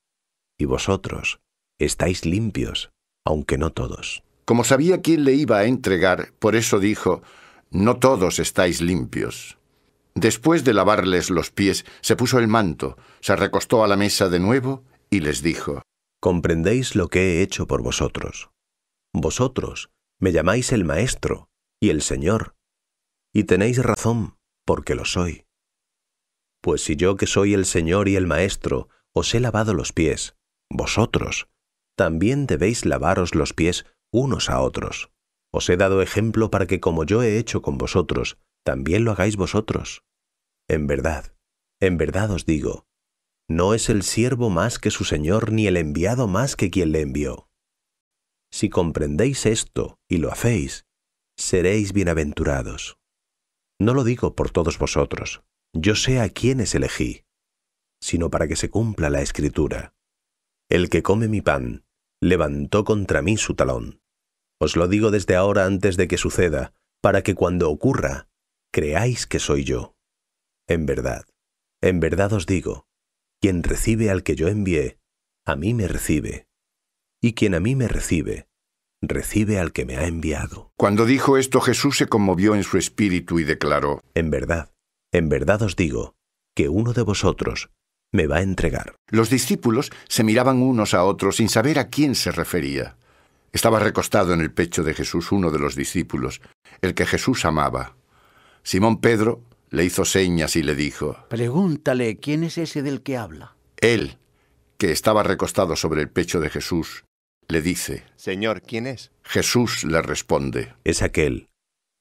S6: Y vosotros estáis limpios, aunque no todos. Como sabía quién le iba a entregar, por eso dijo, No
S1: todos estáis limpios. Después de lavarles los pies, se puso el manto,
S6: se recostó a la mesa de nuevo y les dijo, Comprendéis lo que he hecho por vosotros. Vosotros me llamáis el Maestro y el Señor y tenéis razón, porque lo soy. Pues si yo que soy el Señor y el Maestro os he lavado los pies, vosotros también debéis lavaros los pies unos a otros. Os he dado ejemplo para que como yo he hecho con vosotros, también lo hagáis vosotros. En verdad, en verdad os digo, no es el siervo más que su Señor ni el enviado más que quien le envió. Si comprendéis esto y lo hacéis, seréis bienaventurados. No lo digo por todos vosotros, yo sé a quiénes elegí, sino para que se cumpla la escritura. El que come mi pan, levantó contra mí su talón. Os lo digo desde ahora antes de que suceda, para que cuando ocurra, creáis que soy yo. En verdad, en verdad os digo, quien recibe al que yo envié, a mí me recibe, y quien a mí me recibe, recibe al que me ha enviado. Cuando dijo esto Jesús se conmovió en su espíritu y declaró, En verdad, en verdad os digo, que uno de vosotros
S1: me va a entregar. Los discípulos se miraban unos a otros sin saber a quién se refería. Estaba recostado en el pecho de Jesús uno de los discípulos, el que Jesús amaba. Simón Pedro le hizo señas y le dijo,
S2: Pregúntale, ¿quién es ese del que habla?
S1: Él, que estaba recostado sobre el pecho de Jesús, le dice,
S4: Señor, ¿quién es?
S1: Jesús le responde, Es aquel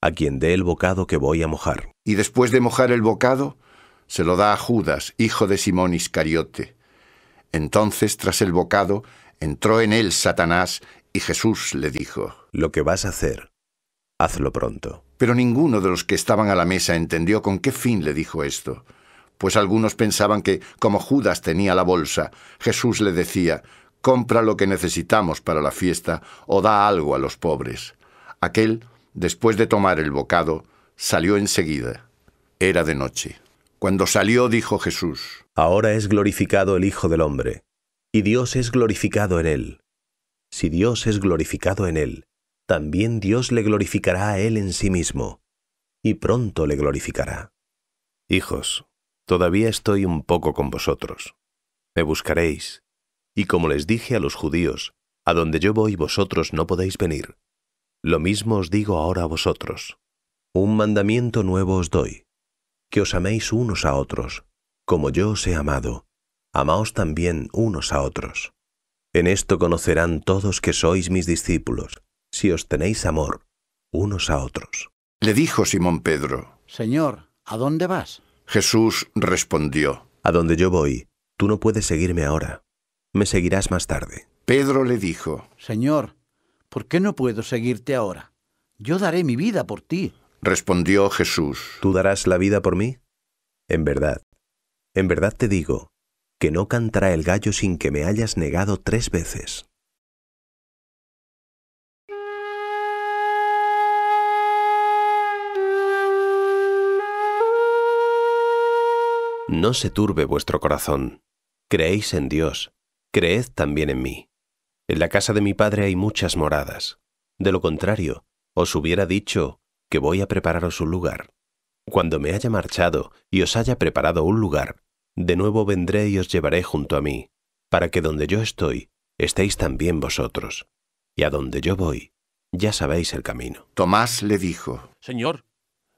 S1: a quien dé el bocado que voy a mojar. Y después de mojar el bocado, se lo da a Judas, hijo de Simón Iscariote. Entonces, tras el bocado, entró en él Satanás, y Jesús le dijo,
S6: Lo que vas a hacer,
S1: hazlo pronto. Pero ninguno de los que estaban a la mesa entendió con qué fin le dijo esto, pues algunos pensaban que, como Judas tenía la bolsa, Jesús le decía, compra lo que necesitamos para la fiesta o da algo a los pobres. Aquel, después de tomar el bocado,
S6: salió enseguida. Era de noche. Cuando salió dijo Jesús, Ahora es glorificado el Hijo del Hombre, y Dios es glorificado en él. Si Dios es glorificado en él, también Dios le glorificará a él en sí mismo, y pronto le glorificará. Hijos, todavía estoy un poco con vosotros. Me buscaréis, y como les dije a los judíos, a donde yo voy vosotros no podéis venir, lo mismo os digo ahora a vosotros. Un mandamiento nuevo os doy, que os améis unos a otros, como yo os he amado, amaos también unos a otros. En esto conocerán todos que sois mis discípulos, si os tenéis amor unos a otros. Le dijo Simón Pedro,
S2: Señor, ¿a dónde vas?
S6: Jesús respondió, A donde yo voy, tú no puedes seguirme ahora, me seguirás más tarde. Pedro
S2: le dijo, Señor, ¿por qué no puedo seguirte ahora? Yo daré mi vida por ti.
S6: Respondió Jesús, ¿tú darás la vida por mí? En verdad, en verdad te digo, que no cantará el gallo sin que me hayas negado tres veces. No se turbe vuestro corazón. Creéis en Dios creed también en mí. En la casa de mi Padre hay muchas moradas. De lo contrario, os hubiera dicho que voy a prepararos un lugar. Cuando me haya marchado y os haya preparado un lugar, de nuevo vendré y os llevaré junto a mí, para que donde yo estoy, estéis también vosotros. Y a donde yo voy, ya sabéis el camino. Tomás le dijo, Señor,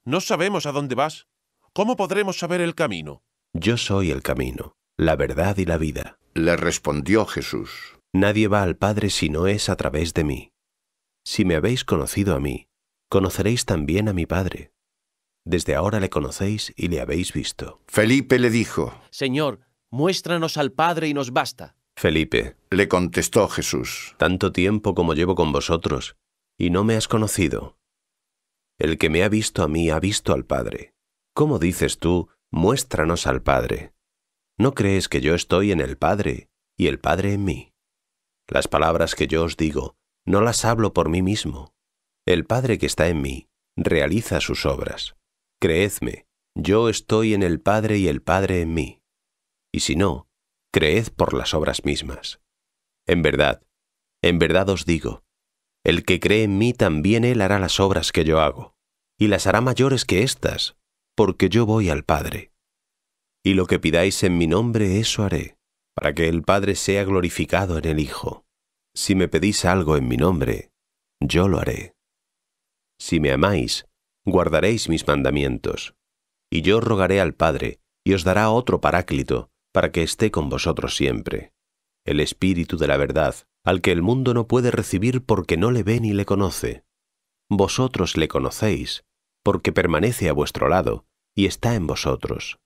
S5: no sabemos a dónde vas. ¿Cómo podremos saber el camino?
S6: Yo soy el camino, la verdad y la vida. Le respondió Jesús. Nadie va al Padre si no es a través de mí. Si me habéis conocido a mí, conoceréis también a mi Padre. Desde ahora le conocéis y le habéis visto. Felipe le dijo,
S5: Señor, muéstranos al Padre y nos basta.
S6: Felipe, le contestó Jesús, tanto tiempo como llevo con vosotros, y no me has conocido. El que me ha visto a mí ha visto al Padre. ¿Cómo dices tú, muéstranos al Padre? ¿No crees que yo estoy en el Padre y el Padre en mí? Las palabras que yo os digo, no las hablo por mí mismo. El Padre que está en mí realiza sus obras. Creedme, yo estoy en el Padre y el Padre en mí. Y si no, creed por las obras mismas. En verdad, en verdad os digo, el que cree en mí también él hará las obras que yo hago, y las hará mayores que éstas, porque yo voy al Padre. Y lo que pidáis en mi nombre, eso haré, para que el Padre sea glorificado en el Hijo. Si me pedís algo en mi nombre, yo lo haré. Si me amáis, guardaréis mis mandamientos. Y yo rogaré al Padre, y os dará otro paráclito, para que esté con vosotros siempre. El Espíritu de la verdad, al que el mundo no puede recibir porque no le ve ni le conoce. Vosotros le conocéis, porque permanece a vuestro lado, y está en vosotros,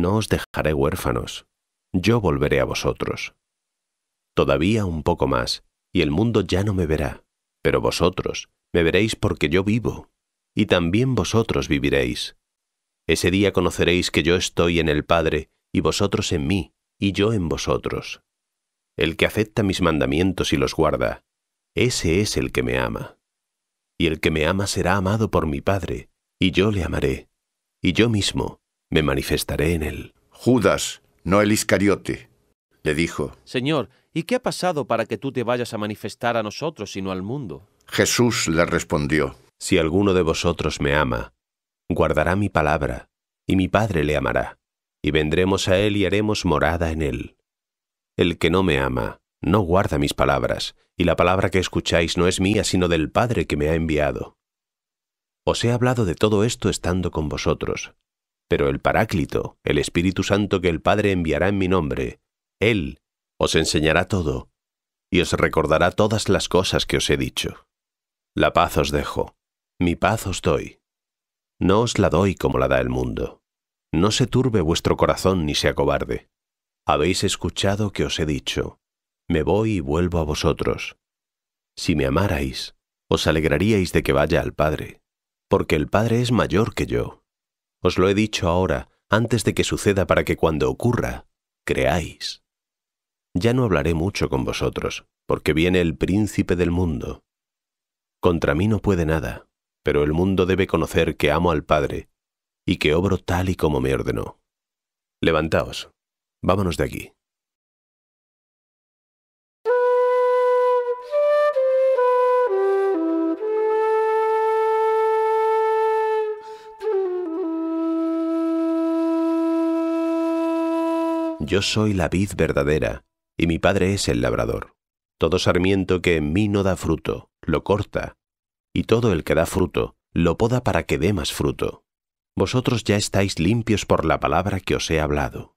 S6: no os dejaré huérfanos, yo volveré a vosotros. Todavía un poco más, y el mundo ya no me verá, pero vosotros me veréis porque yo vivo, y también vosotros viviréis. Ese día conoceréis que yo estoy en el Padre, y vosotros en mí, y yo en vosotros. El que acepta mis mandamientos y los guarda, ese es el que me ama. Y el que me ama será amado por mi Padre, y yo le amaré, y yo mismo me manifestaré en él. Judas, no el Iscariote, le dijo.
S5: Señor, ¿y qué ha pasado para que tú te vayas a manifestar a nosotros sino al mundo?
S6: Jesús le respondió. Si alguno de vosotros me ama, guardará mi palabra, y mi Padre le amará, y vendremos a él y haremos morada en él. El que no me ama, no guarda mis palabras, y la palabra que escucháis no es mía, sino del Padre que me ha enviado. Os he hablado de todo esto estando con vosotros. Pero el Paráclito, el Espíritu Santo que el Padre enviará en mi nombre, Él os enseñará todo y os recordará todas las cosas que os he dicho. La paz os dejo, mi paz os doy. No os la doy como la da el mundo. No se turbe vuestro corazón ni se acobarde. Habéis escuchado que os he dicho, me voy y vuelvo a vosotros. Si me amarais, os alegraríais de que vaya al Padre, porque el Padre es mayor que yo os lo he dicho ahora, antes de que suceda para que cuando ocurra, creáis. Ya no hablaré mucho con vosotros, porque viene el príncipe del mundo. Contra mí no puede nada, pero el mundo debe conocer que amo al Padre y que obro tal y como me ordenó. Levantaos, vámonos de aquí. Yo soy la vid verdadera, y mi Padre es el labrador. Todo sarmiento que en mí no da fruto, lo corta, y todo el que da fruto, lo poda para que dé más fruto. Vosotros ya estáis limpios por la palabra que os he hablado.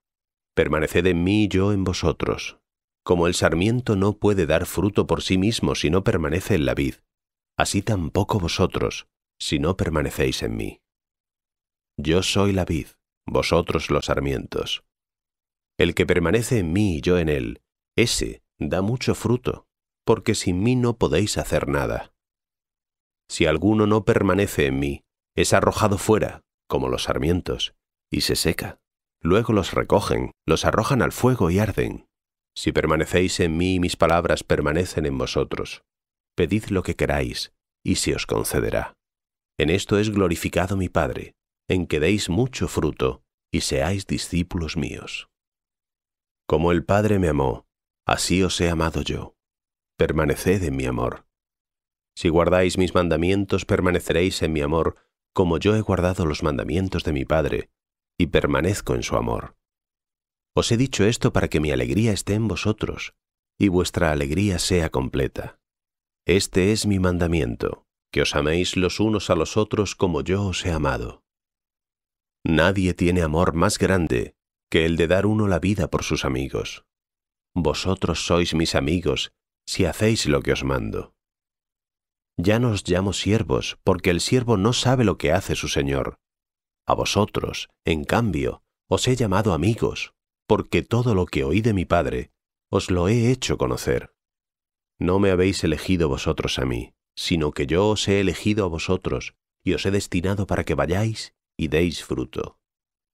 S6: Permaneced en mí y yo en vosotros. Como el sarmiento no puede dar fruto por sí mismo si no permanece en la vid, así tampoco vosotros si no permanecéis en mí. Yo soy la vid, vosotros los sarmientos. El que permanece en mí y yo en él, ese da mucho fruto, porque sin mí no podéis hacer nada. Si alguno no permanece en mí, es arrojado fuera, como los sarmientos, y se seca. Luego los recogen, los arrojan al fuego y arden. Si permanecéis en mí y mis palabras permanecen en vosotros, pedid lo que queráis, y se os concederá. En esto es glorificado mi Padre, en que deis mucho fruto, y seáis discípulos míos. Como el Padre me amó, así os he amado yo. Permaneced en mi amor. Si guardáis mis mandamientos, permaneceréis en mi amor, como yo he guardado los mandamientos de mi Padre, y permanezco en su amor. Os he dicho esto para que mi alegría esté en vosotros, y vuestra alegría sea completa. Este es mi mandamiento, que os améis los unos a los otros como yo os he amado. Nadie tiene amor más grande que el de dar uno la vida por sus amigos. Vosotros sois mis amigos si hacéis lo que os mando. Ya no os llamo siervos, porque el siervo no sabe lo que hace su señor. A vosotros, en cambio, os he llamado amigos, porque todo lo que oí de mi Padre os lo he hecho conocer. No me habéis elegido vosotros a mí, sino que yo os he elegido a vosotros, y os he destinado para que vayáis y deis fruto,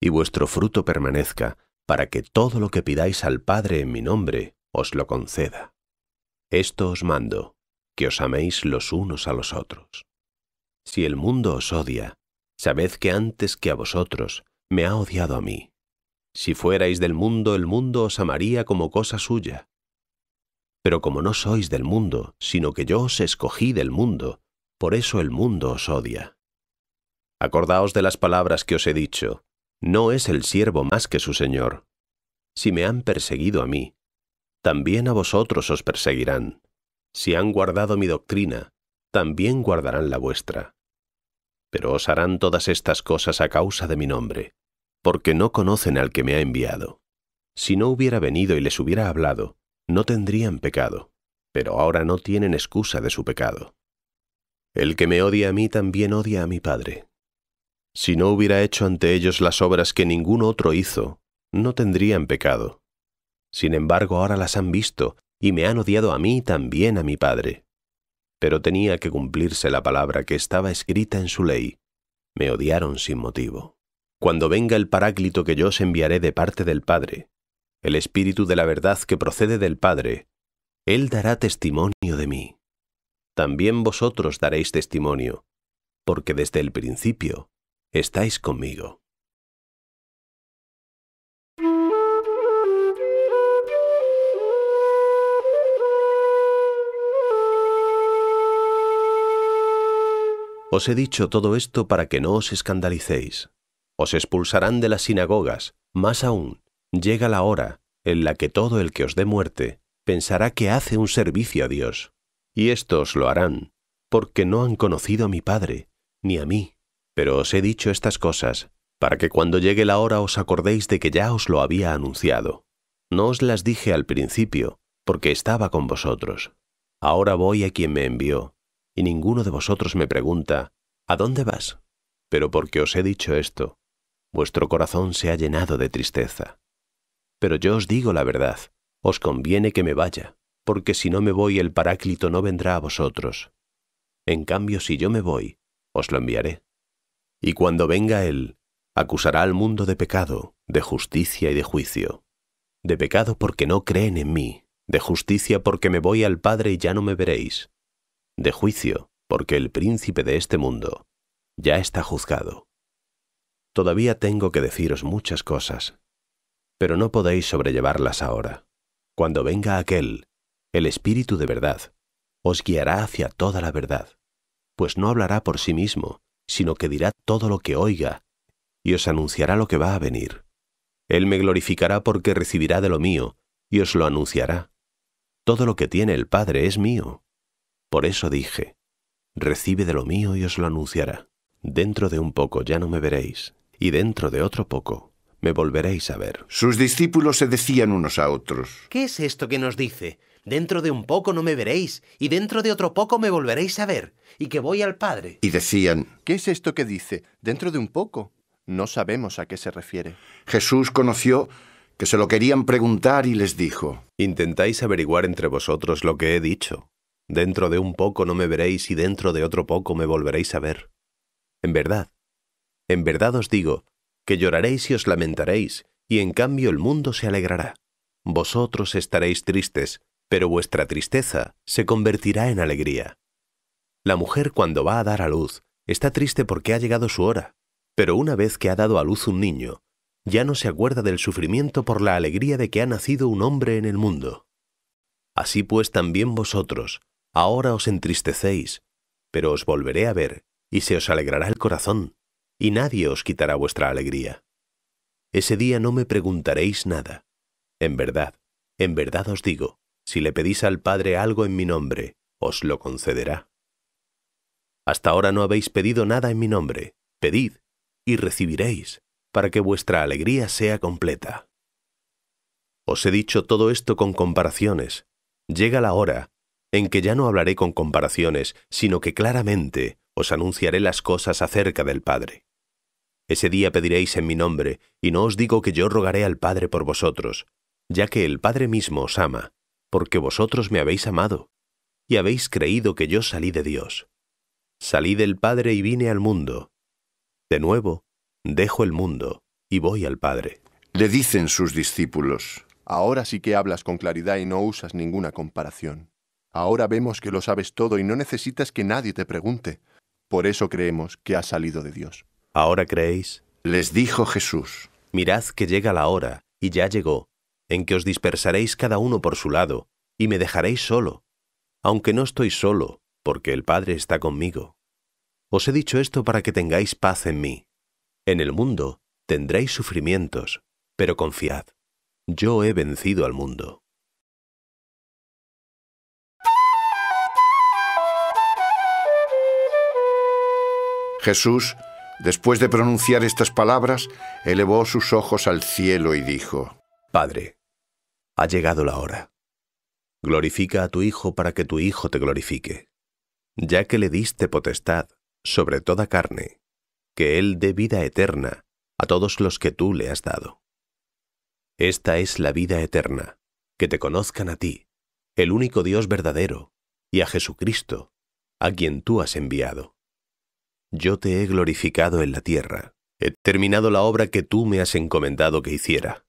S6: y vuestro fruto permanezca, para que todo lo que pidáis al Padre en mi nombre os lo conceda. Esto os mando, que os améis los unos a los otros. Si el mundo os odia, sabed que antes que a vosotros me ha odiado a mí. Si fuerais del mundo, el mundo os amaría como cosa suya. Pero como no sois del mundo, sino que yo os escogí del mundo, por eso el mundo os odia. Acordaos de las palabras que os he dicho, no es el siervo más que su Señor. Si me han perseguido a mí, también a vosotros os perseguirán. Si han guardado mi doctrina, también guardarán la vuestra. Pero os harán todas estas cosas a causa de mi nombre, porque no conocen al que me ha enviado. Si no hubiera venido y les hubiera hablado, no tendrían pecado, pero ahora no tienen excusa de su pecado. El que me odia a mí también odia a mi Padre. Si no hubiera hecho ante ellos las obras que ningún otro hizo, no tendrían pecado. Sin embargo, ahora las han visto, y me han odiado a mí también a mi Padre. Pero tenía que cumplirse la palabra que estaba escrita en su ley. Me odiaron sin motivo. Cuando venga el Paráclito que yo os enviaré de parte del Padre, el Espíritu de la verdad que procede del Padre, Él dará testimonio de mí. También vosotros daréis testimonio, porque desde el principio estáis conmigo. Os he dicho todo esto para que no os escandalicéis. Os expulsarán de las sinagogas, más aún, llega la hora en la que todo el que os dé muerte pensará que hace un servicio a Dios. Y estos lo harán, porque no han conocido a mi Padre, ni a mí. Pero os he dicho estas cosas, para que cuando llegue la hora os acordéis de que ya os lo había anunciado. No os las dije al principio, porque estaba con vosotros. Ahora voy a quien me envió, y ninguno de vosotros me pregunta, ¿a dónde vas? Pero porque os he dicho esto, vuestro corazón se ha llenado de tristeza. Pero yo os digo la verdad, os conviene que me vaya, porque si no me voy el Paráclito no vendrá a vosotros. En cambio, si yo me voy, os lo enviaré. Y cuando venga Él, acusará al mundo de pecado, de justicia y de juicio. De pecado porque no creen en mí, de justicia porque me voy al Padre y ya no me veréis, de juicio porque el príncipe de este mundo ya está juzgado. Todavía tengo que deciros muchas cosas, pero no podéis sobrellevarlas ahora. Cuando venga aquel, el Espíritu de verdad, os guiará hacia toda la verdad, pues no hablará por sí mismo, sino que dirá todo lo que oiga, y os anunciará lo que va a venir. Él me glorificará porque recibirá de lo mío, y os lo anunciará. Todo lo que tiene el Padre es mío. Por eso dije, recibe de lo mío y os lo anunciará. Dentro de un poco ya no me veréis, y dentro de otro poco me volveréis a ver. Sus discípulos se decían unos a otros. ¿Qué es esto que nos dice? Dentro de un poco no me veréis, y dentro de otro poco me volveréis a ver, y que voy al Padre.
S4: Y decían, ¿qué es esto que dice? Dentro de un poco. No sabemos a qué se refiere. Jesús conoció que se lo querían
S6: preguntar y les dijo, Intentáis averiguar entre vosotros lo que he dicho. Dentro de un poco no me veréis y dentro de otro poco me volveréis a ver. En verdad, en verdad os digo, que lloraréis y os lamentaréis, y en cambio el mundo se alegrará. Vosotros estaréis tristes, pero vuestra tristeza se convertirá en alegría. La mujer cuando va a dar a luz está triste porque ha llegado su hora, pero una vez que ha dado a luz un niño, ya no se acuerda del sufrimiento por la alegría de que ha nacido un hombre en el mundo. Así pues también vosotros, ahora os entristecéis, pero os volveré a ver, y se os alegrará el corazón, y nadie os quitará vuestra alegría. Ese día no me preguntaréis nada. En verdad, en verdad os digo, si le pedís al Padre algo en mi nombre, os lo concederá. Hasta ahora no habéis pedido nada en mi nombre, pedid y recibiréis, para que vuestra alegría sea completa. Os he dicho todo esto con comparaciones. Llega la hora en que ya no hablaré con comparaciones, sino que claramente os anunciaré las cosas acerca del Padre. Ese día pediréis en mi nombre, y no os digo que yo rogaré al Padre por vosotros, ya que el Padre mismo os ama, porque vosotros me habéis amado, y habéis creído que yo salí de Dios. Salí del Padre y vine al mundo. De
S4: nuevo, dejo el mundo y voy al Padre. Le dicen sus discípulos. Ahora sí que hablas con claridad y no usas ninguna comparación. Ahora vemos que lo sabes todo y no necesitas que nadie te pregunte. Por eso creemos que has salido de Dios. ¿Ahora creéis? Les dijo Jesús. Mirad que llega la hora, y ya llegó,
S6: en que os dispersaréis cada uno por su lado, y me dejaréis solo, aunque no estoy solo, porque el Padre está conmigo. Os he dicho esto para que tengáis paz en mí. En el mundo tendréis sufrimientos, pero confiad, yo he vencido al mundo. Jesús, después de pronunciar estas palabras, elevó sus ojos al cielo y dijo, Padre, ha llegado la hora. Glorifica a tu Hijo para que tu Hijo te glorifique, ya que le diste potestad sobre toda carne, que Él dé vida eterna a todos los que tú le has dado. Esta es la vida eterna, que te conozcan a ti, el único Dios verdadero, y a Jesucristo, a quien tú has enviado. Yo te he glorificado en la tierra, he terminado la obra que tú me has encomendado que hiciera.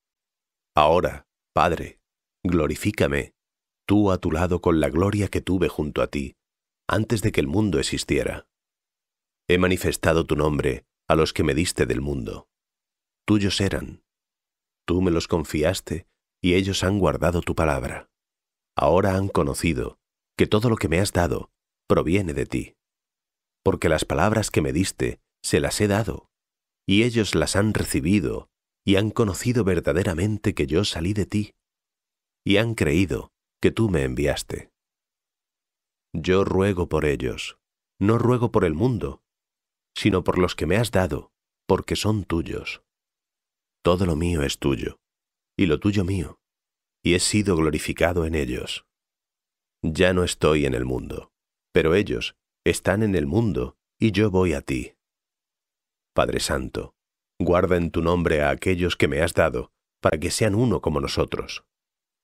S6: Ahora, Padre, glorifícame, tú a tu lado con la gloria que tuve junto a ti, antes de que el mundo existiera. He manifestado tu nombre a los que me diste del mundo. Tuyos eran. Tú me los confiaste y ellos han guardado tu palabra. Ahora han conocido que todo lo que me has dado proviene de ti. Porque las palabras que me diste se las he dado, y ellos las han recibido y han conocido verdaderamente que yo salí de ti y han creído que tú me enviaste. Yo ruego por ellos, no ruego por el mundo, sino por los que me has dado, porque son tuyos. Todo lo mío es tuyo, y lo tuyo mío, y he sido glorificado en ellos. Ya no estoy en el mundo, pero ellos están en el mundo, y yo voy a ti. Padre Santo, guarda en tu nombre a aquellos que me has dado, para que sean uno como nosotros.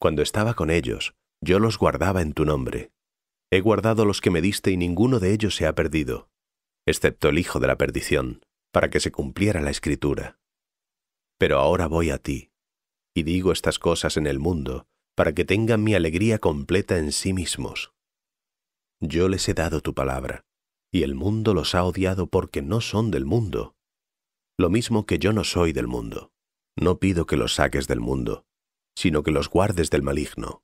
S6: Cuando estaba con ellos, yo los guardaba en tu nombre. He guardado los que me diste y ninguno de ellos se ha perdido, excepto el hijo de la perdición, para que se cumpliera la escritura. Pero ahora voy a ti, y digo estas cosas en el mundo, para que tengan mi alegría completa en sí mismos. Yo les he dado tu palabra, y el mundo los ha odiado porque no son del mundo. Lo mismo que yo no soy del mundo. No pido que los saques del mundo, sino que los guardes del maligno.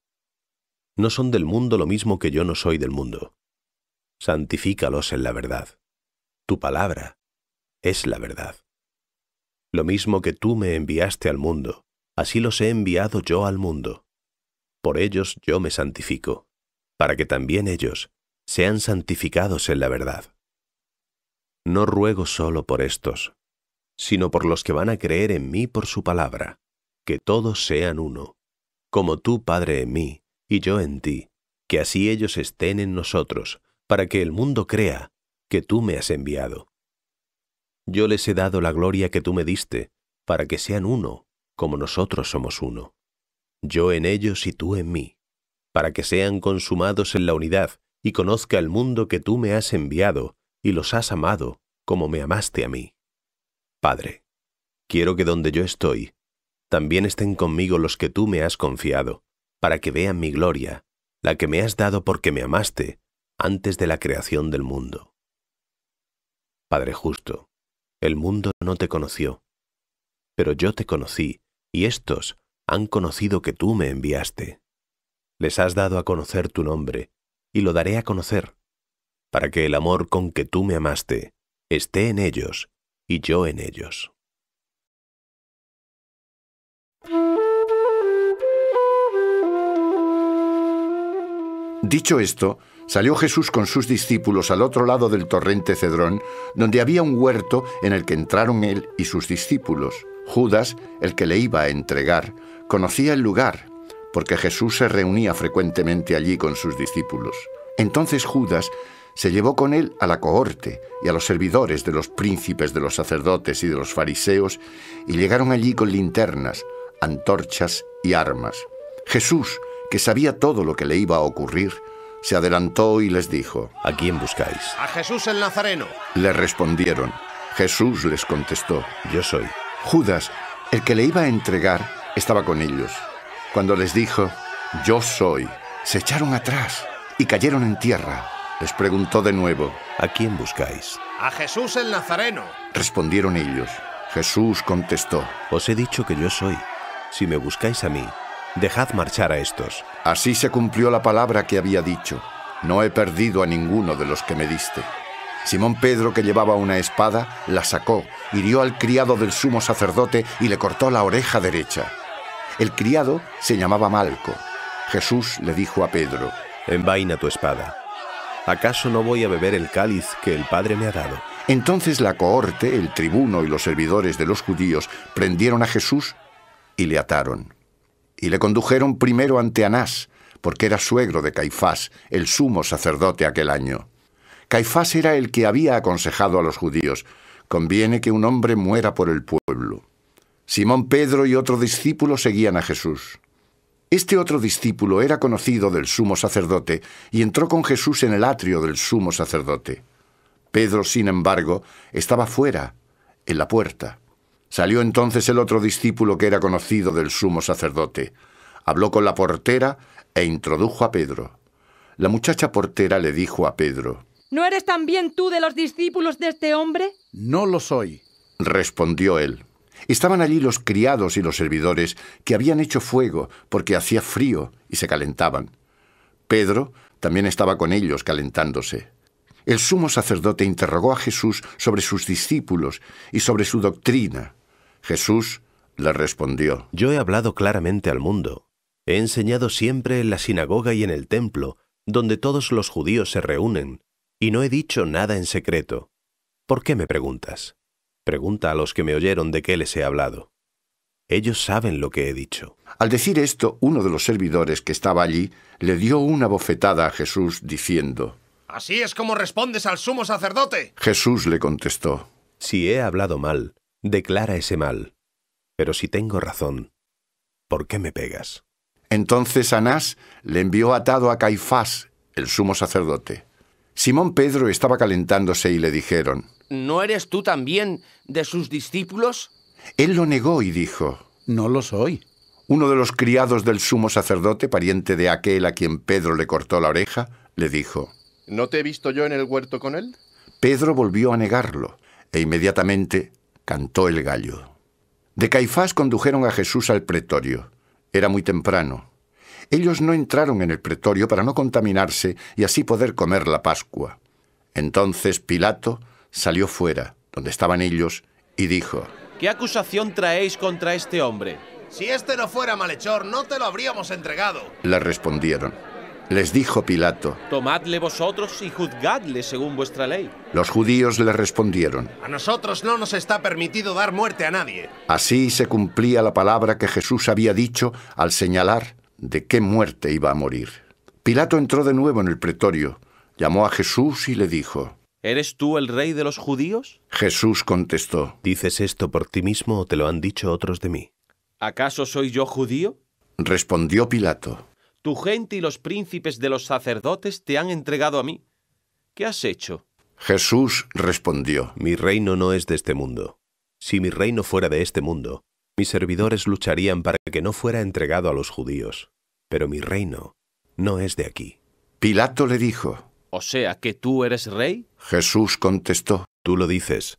S6: No son del mundo lo mismo que yo no soy del mundo. Santifícalos en la verdad. Tu palabra es la verdad. Lo mismo que tú me enviaste al mundo, así los he enviado yo al mundo. Por ellos yo me santifico, para que también ellos sean santificados en la verdad. No ruego solo por estos, sino por los que van a creer en mí por su palabra que todos sean uno, como tú, Padre, en mí, y yo en ti, que así ellos estén en nosotros, para que el mundo crea que tú me has enviado. Yo les he dado la gloria que tú me diste, para que sean uno, como nosotros somos uno. Yo en ellos y tú en mí, para que sean consumados en la unidad, y conozca el mundo que tú me has enviado, y los has amado, como me amaste a mí. Padre, quiero que donde yo estoy, también estén conmigo los que tú me has confiado, para que vean mi gloria, la que me has dado porque me amaste antes de la creación del mundo. Padre justo, el mundo no te conoció, pero yo te conocí, y estos han conocido que tú me enviaste. Les has dado a conocer tu nombre, y lo daré a conocer, para que el amor con que tú me amaste esté en ellos y yo en ellos.
S1: Dicho esto, salió Jesús con sus discípulos al otro lado del torrente Cedrón, donde había un huerto en el que entraron él y sus discípulos. Judas, el que le iba a entregar, conocía el lugar, porque Jesús se reunía frecuentemente allí con sus discípulos. Entonces Judas se llevó con él a la cohorte y a los servidores de los príncipes de los sacerdotes y de los fariseos, y llegaron allí con linternas, antorchas y armas. Jesús, que sabía todo lo que le iba a ocurrir, se adelantó y les dijo, ¿A quién buscáis?
S6: A Jesús el Nazareno.
S1: Le respondieron. Jesús les contestó, Yo soy. Judas, el que le iba a entregar, estaba con ellos. Cuando les dijo, Yo soy, se echaron atrás y cayeron en tierra. Les preguntó de nuevo, ¿A quién buscáis?
S4: A Jesús el Nazareno.
S1: Respondieron ellos. Jesús contestó, Os he dicho que yo soy. Si me buscáis a mí, Dejad marchar a estos. Así se cumplió la palabra que había dicho. No he perdido a ninguno de los que me diste. Simón Pedro, que llevaba una espada, la sacó, hirió al criado del sumo sacerdote y le cortó la oreja derecha. El criado se llamaba Malco. Jesús le dijo a Pedro, Envaina tu espada.
S6: ¿Acaso no voy a beber el cáliz que el Padre me ha dado?
S1: Entonces la cohorte, el tribuno y los servidores de los judíos prendieron a Jesús y le ataron y le condujeron primero ante Anás, porque era suegro de Caifás, el sumo sacerdote aquel año. Caifás era el que había aconsejado a los judíos, conviene que un hombre muera por el pueblo. Simón Pedro y otro discípulo seguían a Jesús. Este otro discípulo era conocido del sumo sacerdote y entró con Jesús en el atrio del sumo sacerdote. Pedro, sin embargo, estaba fuera, en la puerta. Salió entonces el otro discípulo que era conocido del sumo sacerdote. Habló con la portera e introdujo a Pedro. La muchacha portera le dijo a Pedro,
S7: ¿No eres también tú de los discípulos de este hombre?
S1: No lo soy, respondió él. Estaban allí los criados y los servidores que habían hecho fuego porque hacía frío y se calentaban. Pedro también estaba con ellos calentándose. El sumo sacerdote interrogó a Jesús sobre sus discípulos y sobre su
S6: doctrina. Jesús le respondió, Yo he hablado claramente al mundo. He enseñado siempre en la sinagoga y en el templo, donde todos los judíos se reúnen, y no he dicho nada en secreto. ¿Por qué me preguntas? Pregunta a los que me oyeron de qué les he hablado. Ellos saben lo que he dicho. Al decir esto,
S1: uno de los servidores que estaba allí le dio una bofetada a Jesús diciendo,
S4: Así es como respondes al sumo sacerdote.
S6: Jesús le contestó, Si he hablado mal, declara ese mal. Pero si tengo razón, ¿por qué me pegas?
S1: Entonces Anás le envió atado a Caifás, el sumo sacerdote. Simón Pedro estaba calentándose y le dijeron,
S3: ¿No eres tú también de sus discípulos?
S1: Él lo negó y dijo, No lo soy. Uno de los criados del sumo sacerdote, pariente de aquel a quien Pedro le cortó la oreja, le dijo,
S4: ¿No te he visto yo en el huerto con él?
S1: Pedro volvió a negarlo, e inmediatamente cantó el gallo. De Caifás condujeron a Jesús al pretorio. Era muy temprano. Ellos no entraron en el pretorio para no contaminarse y así poder comer la Pascua. Entonces Pilato salió fuera, donde estaban ellos, y dijo,
S5: ¿Qué acusación traéis contra este hombre?
S4: Si este no fuera malhechor, no te lo habríamos entregado.
S1: Le respondieron, les dijo Pilato,
S5: Tomadle vosotros y juzgadle según vuestra ley.
S1: Los judíos le respondieron,
S6: A nosotros no nos está permitido dar muerte a nadie.
S1: Así se cumplía la palabra que Jesús había dicho al señalar de qué muerte iba a morir. Pilato entró de nuevo en el pretorio, llamó a
S6: Jesús y le dijo,
S5: ¿Eres tú el rey de los judíos?
S6: Jesús contestó, ¿Dices esto por ti mismo o te lo han dicho otros de mí?
S5: ¿Acaso soy yo judío?
S6: Respondió Pilato.
S5: Tu gente y los príncipes de los sacerdotes te han entregado a mí. ¿Qué has hecho?
S6: Jesús respondió, Mi reino no es de este mundo. Si mi reino fuera de este mundo, mis servidores lucharían para que no fuera entregado a los judíos. Pero mi reino no es de aquí. Pilato le dijo,
S5: ¿O sea que tú eres rey?
S6: Jesús contestó, Tú lo dices,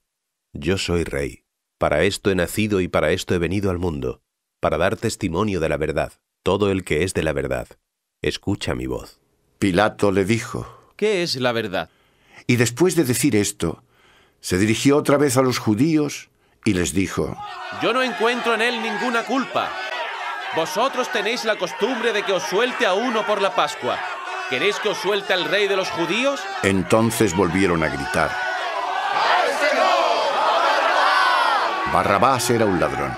S6: yo soy rey. Para esto he nacido y para esto he venido al mundo, para dar testimonio de la verdad todo el que es de la verdad, escucha mi voz. Pilato le dijo, ¿Qué es la
S5: verdad?
S1: Y después de decir esto, se dirigió otra vez a los judíos y les dijo,
S5: Yo no encuentro en él ninguna culpa. Vosotros tenéis la costumbre de que os suelte a uno por la Pascua. ¿Queréis que os suelte al rey de los judíos?
S1: Entonces volvieron a gritar. Barrabás era un ladrón.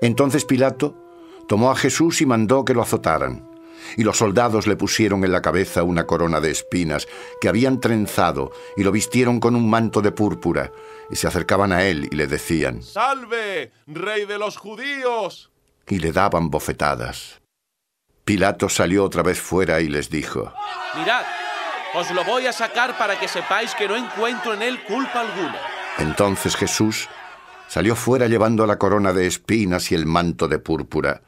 S1: Entonces Pilato tomó a Jesús y mandó que lo azotaran. Y los soldados le pusieron en la cabeza una corona de espinas que habían trenzado y lo vistieron con un manto de púrpura y se acercaban a él y le decían,
S5: Salve, rey de los judíos.
S1: Y le daban bofetadas. Pilato salió otra vez fuera y les dijo,
S5: Mirad, os lo voy a sacar para que sepáis que no encuentro en él culpa alguna.
S1: Entonces Jesús salió fuera llevando la corona de espinas y el manto de púrpura,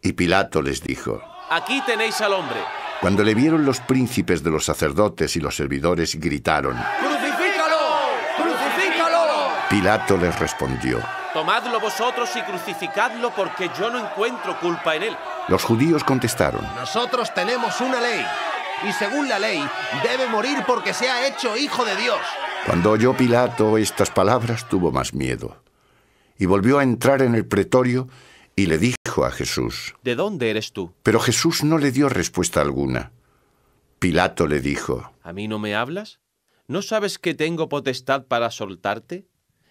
S1: y Pilato les dijo,
S5: Aquí tenéis al hombre.
S1: Cuando le vieron los príncipes de los sacerdotes y los servidores, gritaron,
S3: ¡Crucifícalo! ¡Crucifícalo!
S1: Pilato les respondió,
S5: Tomadlo vosotros y crucificadlo porque yo no encuentro culpa en él.
S1: Los judíos contestaron,
S4: Nosotros tenemos una ley, y según la ley debe morir porque se ha hecho hijo de Dios.
S1: Cuando oyó Pilato estas palabras tuvo más miedo y volvió a entrar en el pretorio y le dijo a Jesús,
S5: ¿De dónde eres tú?
S1: Pero Jesús no le dio respuesta alguna. Pilato le dijo,
S5: ¿A mí no me hablas? ¿No sabes que tengo potestad para soltarte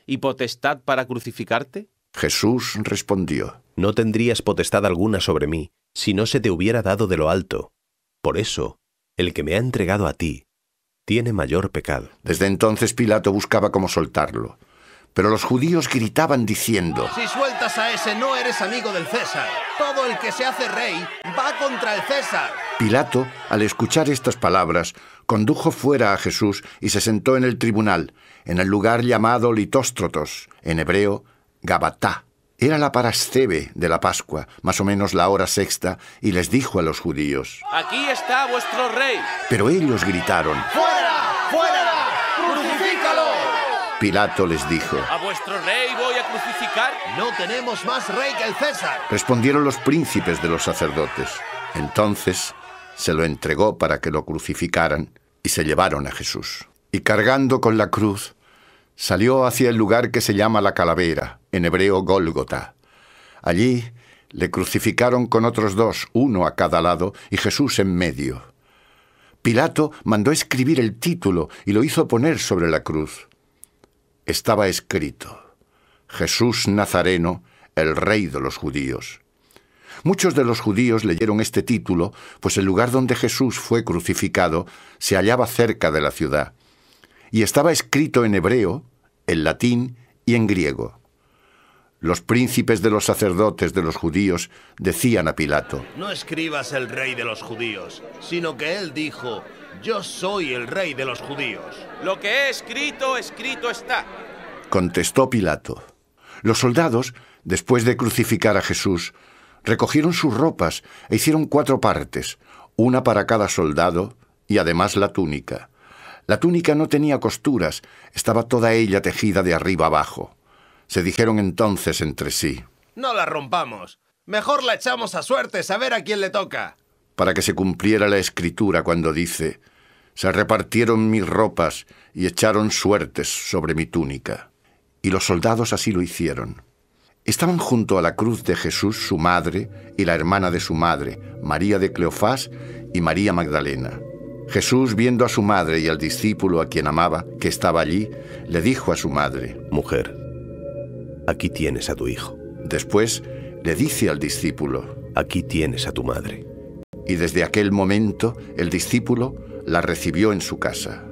S5: y potestad para crucificarte?
S6: Jesús respondió, No tendrías potestad alguna sobre mí si no se te hubiera dado de lo alto. Por eso, el que me ha entregado a ti, tiene mayor pecado. Desde entonces Pilato buscaba cómo soltarlo, pero los
S1: judíos gritaban diciendo,
S4: Si sueltas a ese no eres amigo del César. Todo el que se hace rey va contra el César.
S1: Pilato, al escuchar estas palabras, condujo fuera a Jesús y se sentó en el tribunal, en el lugar llamado Litóstrotos, en hebreo, Gabatá. Era la parascebe de la Pascua, más o menos la hora sexta, y les dijo a los judíos,
S5: Aquí está vuestro rey.
S1: Pero ellos gritaron, ¡Fuera! Pilato les dijo,
S4: ¿A vuestro rey voy a crucificar? No tenemos más rey que el César.
S1: Respondieron los príncipes de los sacerdotes. Entonces se lo entregó para que lo crucificaran y se llevaron a Jesús. Y cargando con la cruz, salió hacia el lugar que se llama la calavera, en hebreo Gólgota. Allí le crucificaron con otros dos, uno a cada lado y Jesús en medio. Pilato mandó escribir el título y lo hizo poner sobre la cruz estaba escrito, Jesús Nazareno, el rey de los judíos. Muchos de los judíos leyeron este título, pues el lugar donde Jesús fue crucificado se hallaba cerca de la ciudad, y estaba escrito en hebreo, en latín y en griego. Los príncipes de los sacerdotes de los judíos decían a Pilato,
S4: No escribas el rey de los judíos, sino que él dijo, yo soy el
S6: rey de los judíos. Lo que he escrito, escrito está.
S1: Contestó Pilato. Los soldados, después de crucificar a Jesús, recogieron sus ropas e hicieron cuatro partes, una para cada soldado y además la túnica. La túnica no tenía costuras, estaba toda ella tejida de arriba abajo. Se dijeron entonces entre sí.
S4: No la rompamos. Mejor la echamos a suerte, a ver a quién le toca
S1: para que se cumpliera la escritura cuando dice, se repartieron mis ropas y echaron suertes sobre mi túnica. Y los soldados así lo hicieron. Estaban junto a la cruz de Jesús su madre y la hermana de su madre, María de Cleofás y María Magdalena. Jesús, viendo a su madre y al discípulo a quien amaba, que estaba allí, le dijo a su madre, Mujer, aquí tienes a tu hijo. Después le dice al discípulo, Aquí tienes a tu madre y desde aquel momento el discípulo la recibió en su casa.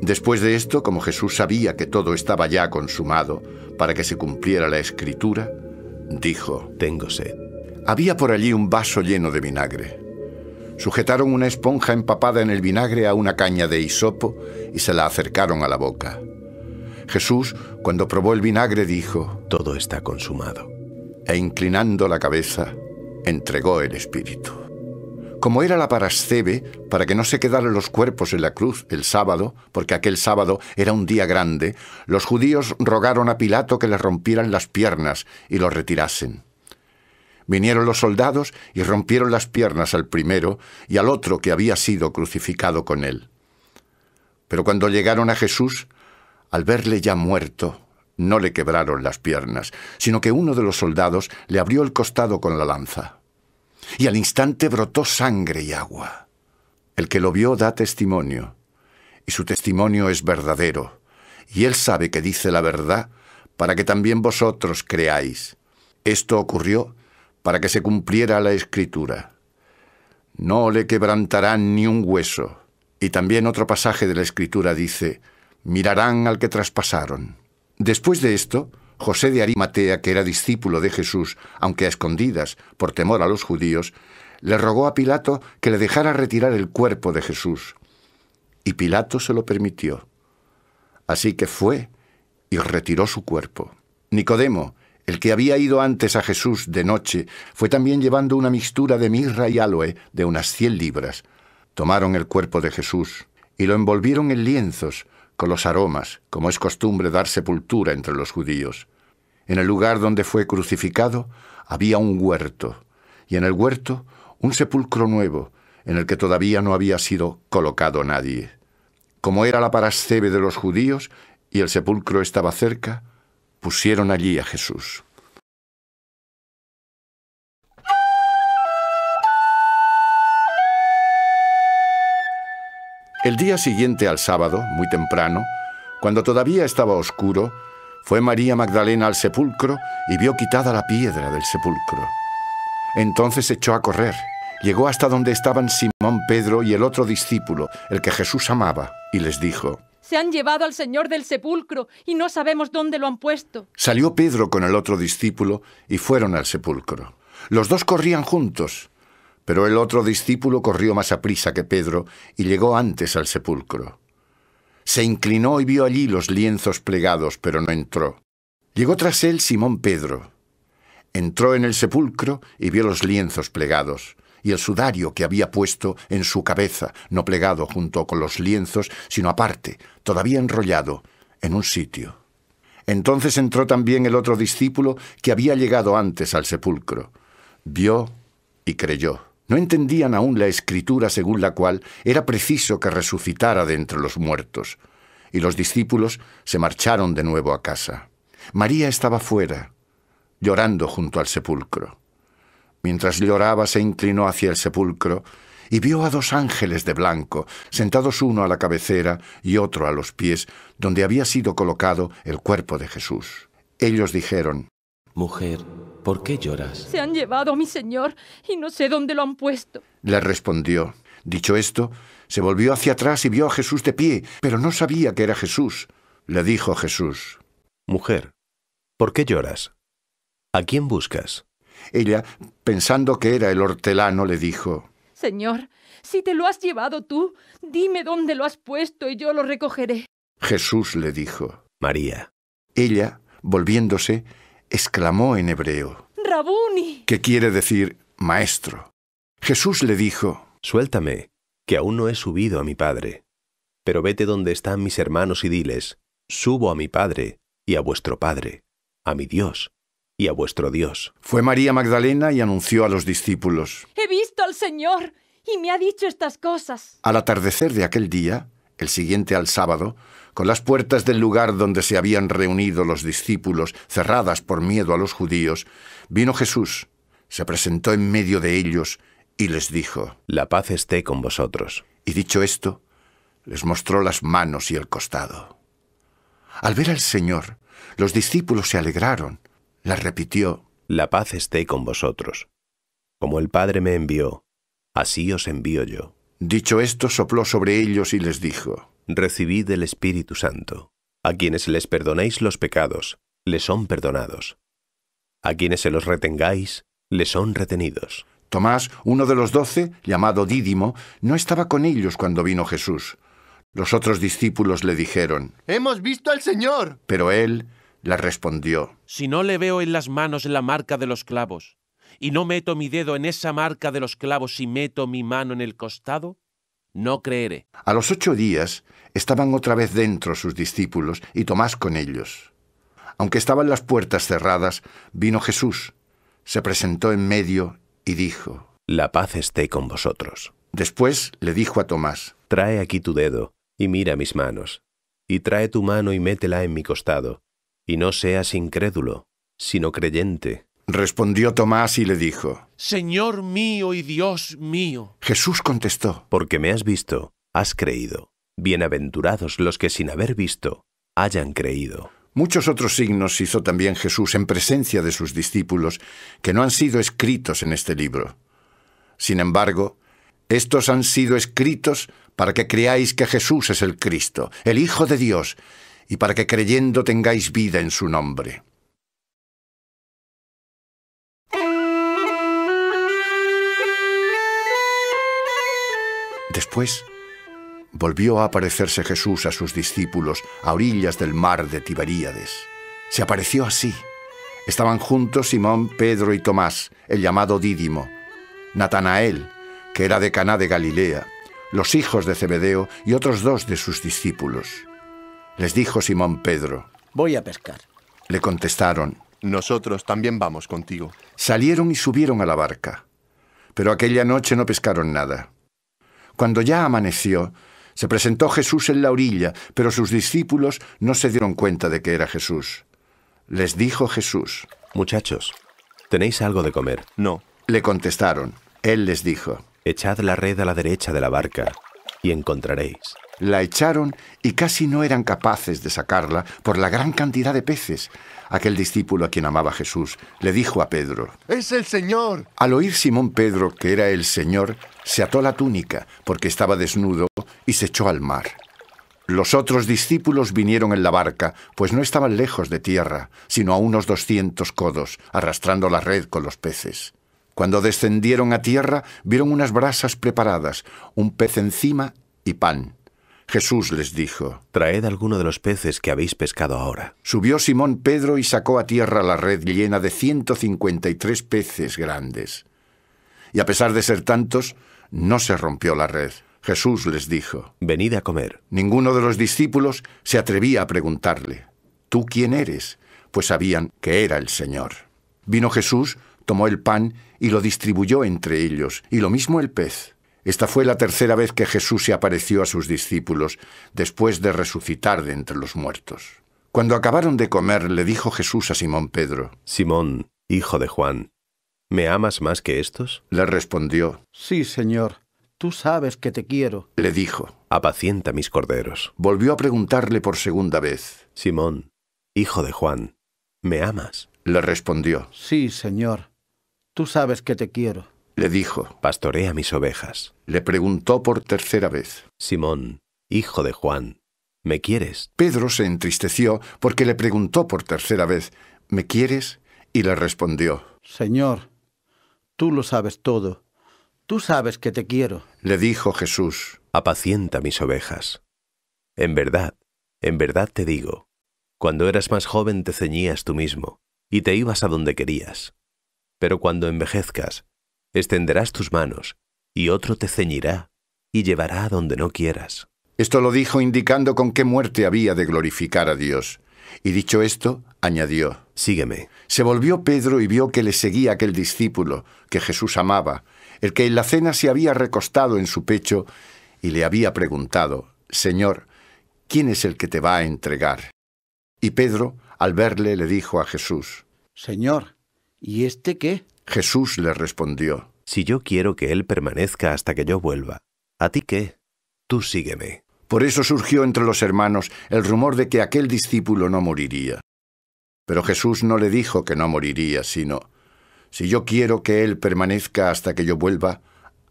S1: Después de esto, como Jesús sabía que todo estaba ya consumado para que se cumpliera la escritura, dijo, Tengo sed. Había por allí un vaso lleno de vinagre. Sujetaron una esponja empapada en el vinagre a una caña de hisopo y se la acercaron a la boca. Jesús, cuando probó el vinagre, dijo, Todo está consumado. E inclinando la cabeza, entregó el espíritu como era la parascebe, para que no se quedaran los cuerpos en la cruz el sábado, porque aquel sábado era un día grande, los judíos rogaron a Pilato que les rompieran las piernas y los retirasen. Vinieron los soldados y rompieron las piernas al primero y al otro que había sido crucificado con él. Pero cuando llegaron a Jesús, al verle ya muerto, no le quebraron las piernas, sino que uno de los soldados le abrió el costado con la lanza y al instante brotó sangre y agua. El que lo vio da testimonio, y su testimonio es verdadero, y él sabe que dice la verdad para que también vosotros creáis. Esto ocurrió para que se cumpliera la escritura. No le quebrantarán ni un hueso. Y también otro pasaje de la escritura dice, mirarán al que traspasaron. Después de esto, José de Arimatea, que era discípulo de Jesús, aunque a escondidas, por temor a los judíos, le rogó a Pilato que le dejara retirar el cuerpo de Jesús. Y Pilato se lo permitió. Así que fue y retiró su cuerpo. Nicodemo, el que había ido antes a Jesús de noche, fue también llevando una mixtura de mirra y aloe de unas cien libras. Tomaron el cuerpo de Jesús y lo envolvieron en lienzos con los aromas, como es costumbre dar sepultura entre los judíos. En el lugar donde fue crucificado había un huerto, y en el huerto un sepulcro nuevo, en el que todavía no había sido colocado nadie. Como era la parascebe de los judíos y el sepulcro estaba cerca, pusieron allí a Jesús. El día siguiente al sábado, muy temprano, cuando todavía estaba oscuro, fue María Magdalena al sepulcro y vio quitada la piedra del sepulcro. Entonces echó a correr. Llegó hasta donde estaban Simón Pedro y el otro discípulo, el que Jesús amaba, y les dijo,
S7: Se han llevado al Señor del sepulcro y no sabemos dónde lo han puesto.
S1: Salió Pedro con el otro discípulo y fueron al sepulcro. Los dos corrían juntos, pero el otro discípulo corrió más a prisa que Pedro y llegó antes al sepulcro. Se inclinó y vio allí los lienzos plegados, pero no entró. Llegó tras él Simón Pedro. Entró en el sepulcro y vio los lienzos plegados, y el sudario que había puesto en su cabeza, no plegado junto con los lienzos, sino aparte, todavía enrollado, en un sitio. Entonces entró también el otro discípulo que había llegado antes al sepulcro. Vio y creyó. No entendían aún la escritura según la cual era preciso que resucitara de entre los muertos, y los discípulos se marcharon de nuevo a casa. María estaba fuera, llorando junto al sepulcro. Mientras lloraba se inclinó hacia el sepulcro y vio a dos ángeles de blanco, sentados uno a la cabecera y otro a los pies, donde había sido colocado el cuerpo de Jesús. Ellos dijeron, Mujer, ¿Por qué lloras? Se
S7: han llevado a mi señor y no sé dónde lo han puesto.
S1: Le respondió. Dicho esto, se volvió hacia atrás y vio a Jesús de pie, pero no sabía que era Jesús. Le dijo Jesús. Mujer, ¿por qué lloras? ¿A quién buscas? Ella, pensando que era el hortelano, le dijo.
S7: Señor, si te lo has llevado tú, dime dónde lo has puesto y yo lo recogeré.
S1: Jesús le dijo. María. Ella, volviéndose, exclamó en hebreo,
S7: Rabuni,
S1: que quiere decir maestro.
S6: Jesús le dijo, Suéltame, que aún no he subido a mi Padre. Pero vete donde están mis hermanos y diles, Subo a mi Padre y a vuestro Padre, a mi Dios y a vuestro Dios. Fue María Magdalena y anunció a los discípulos,
S7: He visto al Señor y me ha dicho estas cosas.
S1: Al atardecer de aquel día, el siguiente al sábado, con las puertas del lugar donde se habían reunido los discípulos cerradas por miedo a los judíos, vino Jesús, se presentó en medio de ellos y les dijo, La paz esté con vosotros. Y dicho esto, les mostró las manos y el costado. Al ver al Señor, los discípulos se
S6: alegraron. La repitió, La paz esté con vosotros. Como el Padre me envió, así os envío yo. Dicho esto, sopló sobre ellos y les dijo, recibid el Espíritu Santo. A quienes les perdonéis los pecados, les son perdonados. A quienes se los retengáis, les son retenidos. Tomás,
S1: uno de los doce, llamado Dídimo, no estaba con ellos cuando vino Jesús. Los otros discípulos le dijeron,
S4: Hemos visto al Señor.
S1: Pero él les respondió,
S5: Si no le veo en las manos la marca de los clavos, y no meto mi dedo en esa marca de los clavos y meto mi mano en el costado, no creeré.
S1: A los ocho días estaban otra vez dentro sus discípulos y Tomás con ellos. Aunque estaban las puertas cerradas, vino Jesús, se presentó en medio y dijo, La
S6: paz esté con vosotros. Después le dijo a Tomás, Trae aquí tu dedo y mira mis manos, y trae tu mano y métela en mi costado, y no seas incrédulo, sino creyente. Respondió Tomás y le dijo,
S5: Señor mío y Dios mío.
S6: Jesús contestó, Porque me has visto, has creído. Bienaventurados los que sin haber visto, hayan creído. Muchos otros signos hizo también
S1: Jesús en presencia de sus discípulos, que no han sido escritos en este libro. Sin embargo, estos han sido escritos para que creáis que Jesús es el Cristo, el Hijo de Dios, y para que creyendo tengáis vida en su nombre. Después volvió a aparecerse Jesús a sus discípulos a orillas del mar de Tiberíades. Se apareció así. Estaban juntos Simón, Pedro y Tomás, el llamado Dídimo, Natanael, que era de Caná de Galilea, los hijos de Zebedeo y otros dos de sus discípulos. Les dijo Simón Pedro:
S2: Voy a pescar.
S1: Le contestaron: Nosotros también vamos contigo. Salieron y subieron a la barca. Pero aquella noche no pescaron nada. Cuando ya amaneció, se presentó Jesús en la orilla, pero sus discípulos no se dieron cuenta de que era Jesús. Les dijo
S6: Jesús, Muchachos, ¿tenéis algo de comer? No. Le contestaron. Él les dijo, Echad la red a la derecha de la barca y encontraréis. La echaron
S1: y casi no eran capaces de sacarla por la gran cantidad de peces. Aquel discípulo a quien amaba Jesús le dijo a Pedro,
S4: ¡Es el Señor!
S1: Al oír Simón Pedro que era el Señor, se ató la túnica porque estaba desnudo y se echó al mar. Los otros discípulos vinieron en la barca, pues no estaban lejos de tierra, sino a unos doscientos codos, arrastrando la red con los peces. Cuando descendieron a tierra, vieron unas brasas preparadas, un pez encima y pan. Jesús les dijo, Traed alguno de los peces que habéis pescado ahora. Subió Simón Pedro y sacó a tierra la red llena de 153 peces grandes. Y a pesar de ser tantos, no se rompió la red. Jesús les dijo, Venid a comer. Ninguno de los discípulos se atrevía a preguntarle, ¿Tú quién eres? Pues sabían que era el Señor. Vino Jesús, tomó el pan y lo distribuyó entre ellos, y lo mismo el pez. Esta fue la tercera vez que Jesús se apareció a sus discípulos después de resucitar de entre los muertos. Cuando acabaron de comer, le dijo Jesús a Simón
S6: Pedro, Simón, hijo de Juan, ¿me amas más que estos? Le respondió,
S2: Sí, Señor, tú sabes que te quiero.
S6: Le dijo, Apacienta mis corderos. Volvió a preguntarle por segunda vez, Simón, hijo de Juan, ¿me amas? Le respondió,
S2: Sí, Señor, tú sabes que te quiero.
S6: Le dijo, Pastorea mis ovejas. Le preguntó por tercera vez, Simón, hijo de Juan,
S1: ¿me quieres? Pedro se entristeció porque le preguntó por tercera vez, ¿me quieres? Y le respondió,
S2: Señor, tú lo sabes todo. Tú sabes que te quiero.
S6: Le dijo Jesús, Apacienta mis ovejas. En verdad, en verdad te digo, cuando eras más joven te ceñías tú mismo y te ibas a donde querías. Pero cuando envejezcas, extenderás tus manos, y otro te ceñirá, y llevará a donde no quieras. Esto lo dijo
S1: indicando con qué muerte había de glorificar a Dios. Y dicho esto, añadió, Sígueme. Se volvió Pedro y vio que le seguía aquel discípulo que Jesús amaba, el que en la cena se había recostado en su pecho y le había preguntado, Señor, ¿quién es el que te va a entregar? Y Pedro, al verle, le dijo a Jesús,
S2: Señor, ¿y este qué?
S6: Jesús le respondió, Si yo quiero que él permanezca hasta que yo vuelva, ¿a ti qué? Tú sígueme. Por eso surgió
S1: entre los hermanos el rumor de que aquel discípulo no moriría. Pero Jesús no le dijo que no moriría, sino, Si yo quiero que él permanezca hasta que yo vuelva,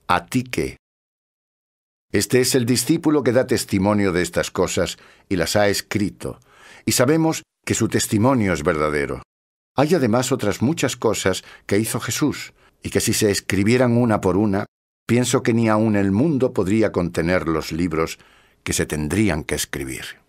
S1: ¿a ti qué? Este es el discípulo que da testimonio de estas cosas y las ha escrito, y sabemos que su testimonio es verdadero. Hay además otras muchas cosas que hizo Jesús, y que si se escribieran una por una, pienso que ni aun el mundo podría contener los libros que se tendrían que escribir.